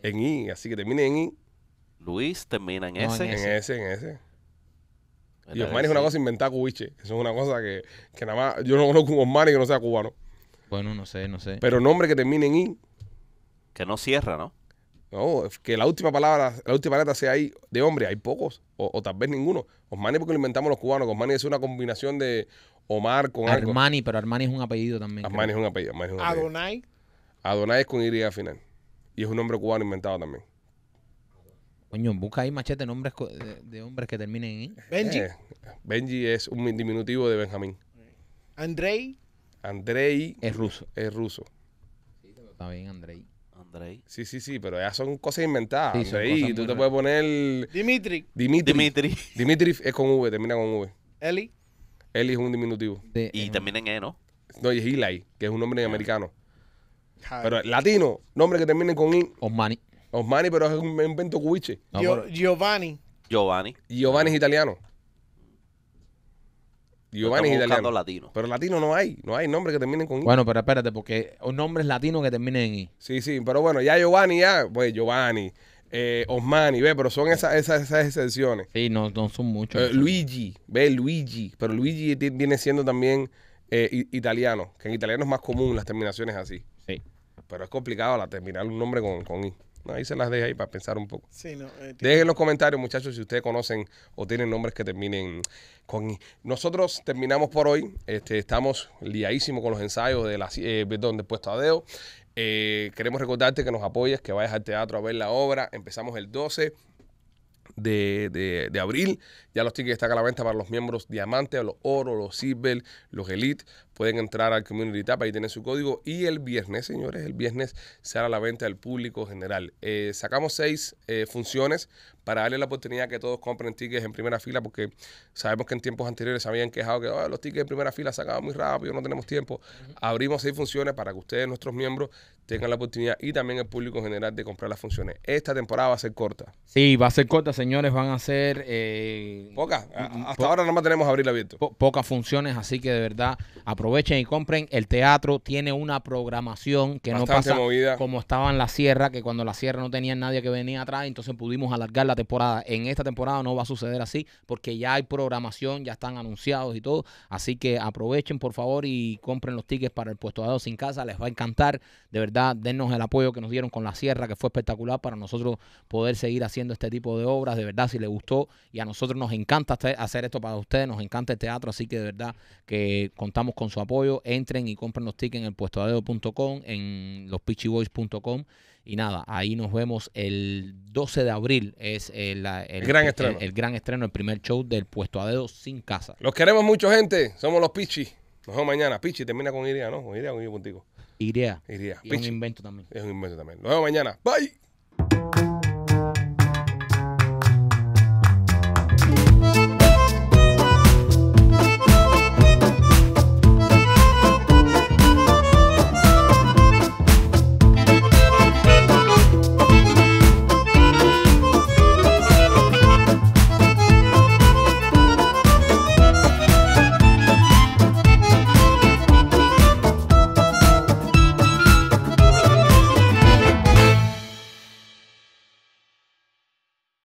En I, así que terminen en I. Luis termina en S. en S. en S. Y Osmani es una cosa inventada cubiche. Eso es una cosa que, nada más. Yo no conozco un Osmani que no sea cubano. Bueno, no sé, no sé. Pero nombre que termine en I, Que no cierra, ¿no? No, que la última palabra, la última letra sea ahí de hombre, hay pocos, o, tal vez ninguno. Osmani porque lo inventamos los cubanos, Osmani es una combinación de Omar con algo. Armani, pero Armani es un apellido también. Armani es un apellido, Armani es un Adonai. Adonai es con Y al final. Y es un nombre cubano inventado también. Coño, busca ahí machete nombres de, hombres que terminen en I Benji. Eh, Benji es un diminutivo de Benjamín. Andrei. Andrei. Es ruso. Es ruso. Sí, está bien, Andrei. Sí, sí, sí, pero ya son cosas inventadas. tú te puedes poner. Dimitri. Dimitri. Dimitri. es con V, termina con V. Eli. Eli es un diminutivo. y termina en E, ¿no? No, y es Eli, que es un nombre americano. Pero latino, nombre que termine con I. Osmani. Osmani, pero es un invento cubiche. Giovanni. Giovanni. Giovanni es italiano. Giovanni es italiano. Pero latino no hay. No hay nombres que terminen con I. Bueno, pero espérate, porque nombres latinos que terminen en I. Sí, sí, pero bueno, ya Giovanni, ya, pues Giovanni, eh, Osmani, ve, pero son esas, esas, esas excepciones. Sí, no, son muchos. Eh, Luigi, ve, Luigi, pero Luigi viene siendo también eh, italiano, que en italiano es más común las terminaciones así. Sí. Pero es complicado la terminar un nombre con, con I. Ahí se las deja ahí para pensar un poco. Sí, eh, Dejen los comentarios, muchachos, si ustedes conocen o tienen nombres que terminen con... Nosotros terminamos por hoy. Este, estamos liadísimos con los ensayos de la... Eh, de Puesto a eh, queremos recordarte que nos apoyes, que vayas al teatro a ver la obra. Empezamos el 12 de, abril. Ya los tickets están a la venta para los miembros diamante, los oro, los silver, los elite. Pueden entrar al Community Tap, ahí tienen su código. Y el viernes, señores, el viernes se hará la venta al público general. Eh, sacamos seis eh, funciones para darle la oportunidad que todos compren tickets en primera fila, porque sabemos que en tiempos anteriores se habían quejado que ah, los tickets en primera fila se muy rápido, no tenemos tiempo. Abrimos seis funciones para que ustedes, nuestros miembros, tengan la oportunidad y también el público general de comprar las funciones. Esta temporada va a ser corta. Sí, va a ser corta, señores. Van a ser. Eh, pocas. Hasta ahora ahora más tenemos abril abierto. pocas funciones, así que de verdad aprovechen y compren. El teatro tiene una programación que no pasa como estaba en la sierra, que cuando la sierra no tenía nadie que venía atrás, entonces pudimos alargar la temporada. En esta temporada no va a suceder así porque ya hay programación, ya están anunciados y todo. Así que aprovechen, por favor, y compren los tickets para el puesto dado sin casa. Les va a encantar, de verdad Denos el apoyo que nos dieron con la sierra, que fue espectacular para nosotros poder seguir haciendo este tipo de obras. De verdad, si les gustó y a nosotros nos encanta hacer esto para ustedes, nos encanta el teatro, así que de verdad que contamos con su apoyo. Entren y compren los tickets en el en lospitchyboys.com. Y nada, ahí nos vemos el 12 de abril. Es el, gran estreno. El, gran estreno, el primer show del puesto a dedo sin casa. Los queremos mucho, gente. Somos los Pitchy Nos vemos mañana. Pichi, termina con Iria, ¿no? Con Iria, con contigo. Iría. Iría. es un invento también. Es un invento también. Nos vemos mañana. Bye.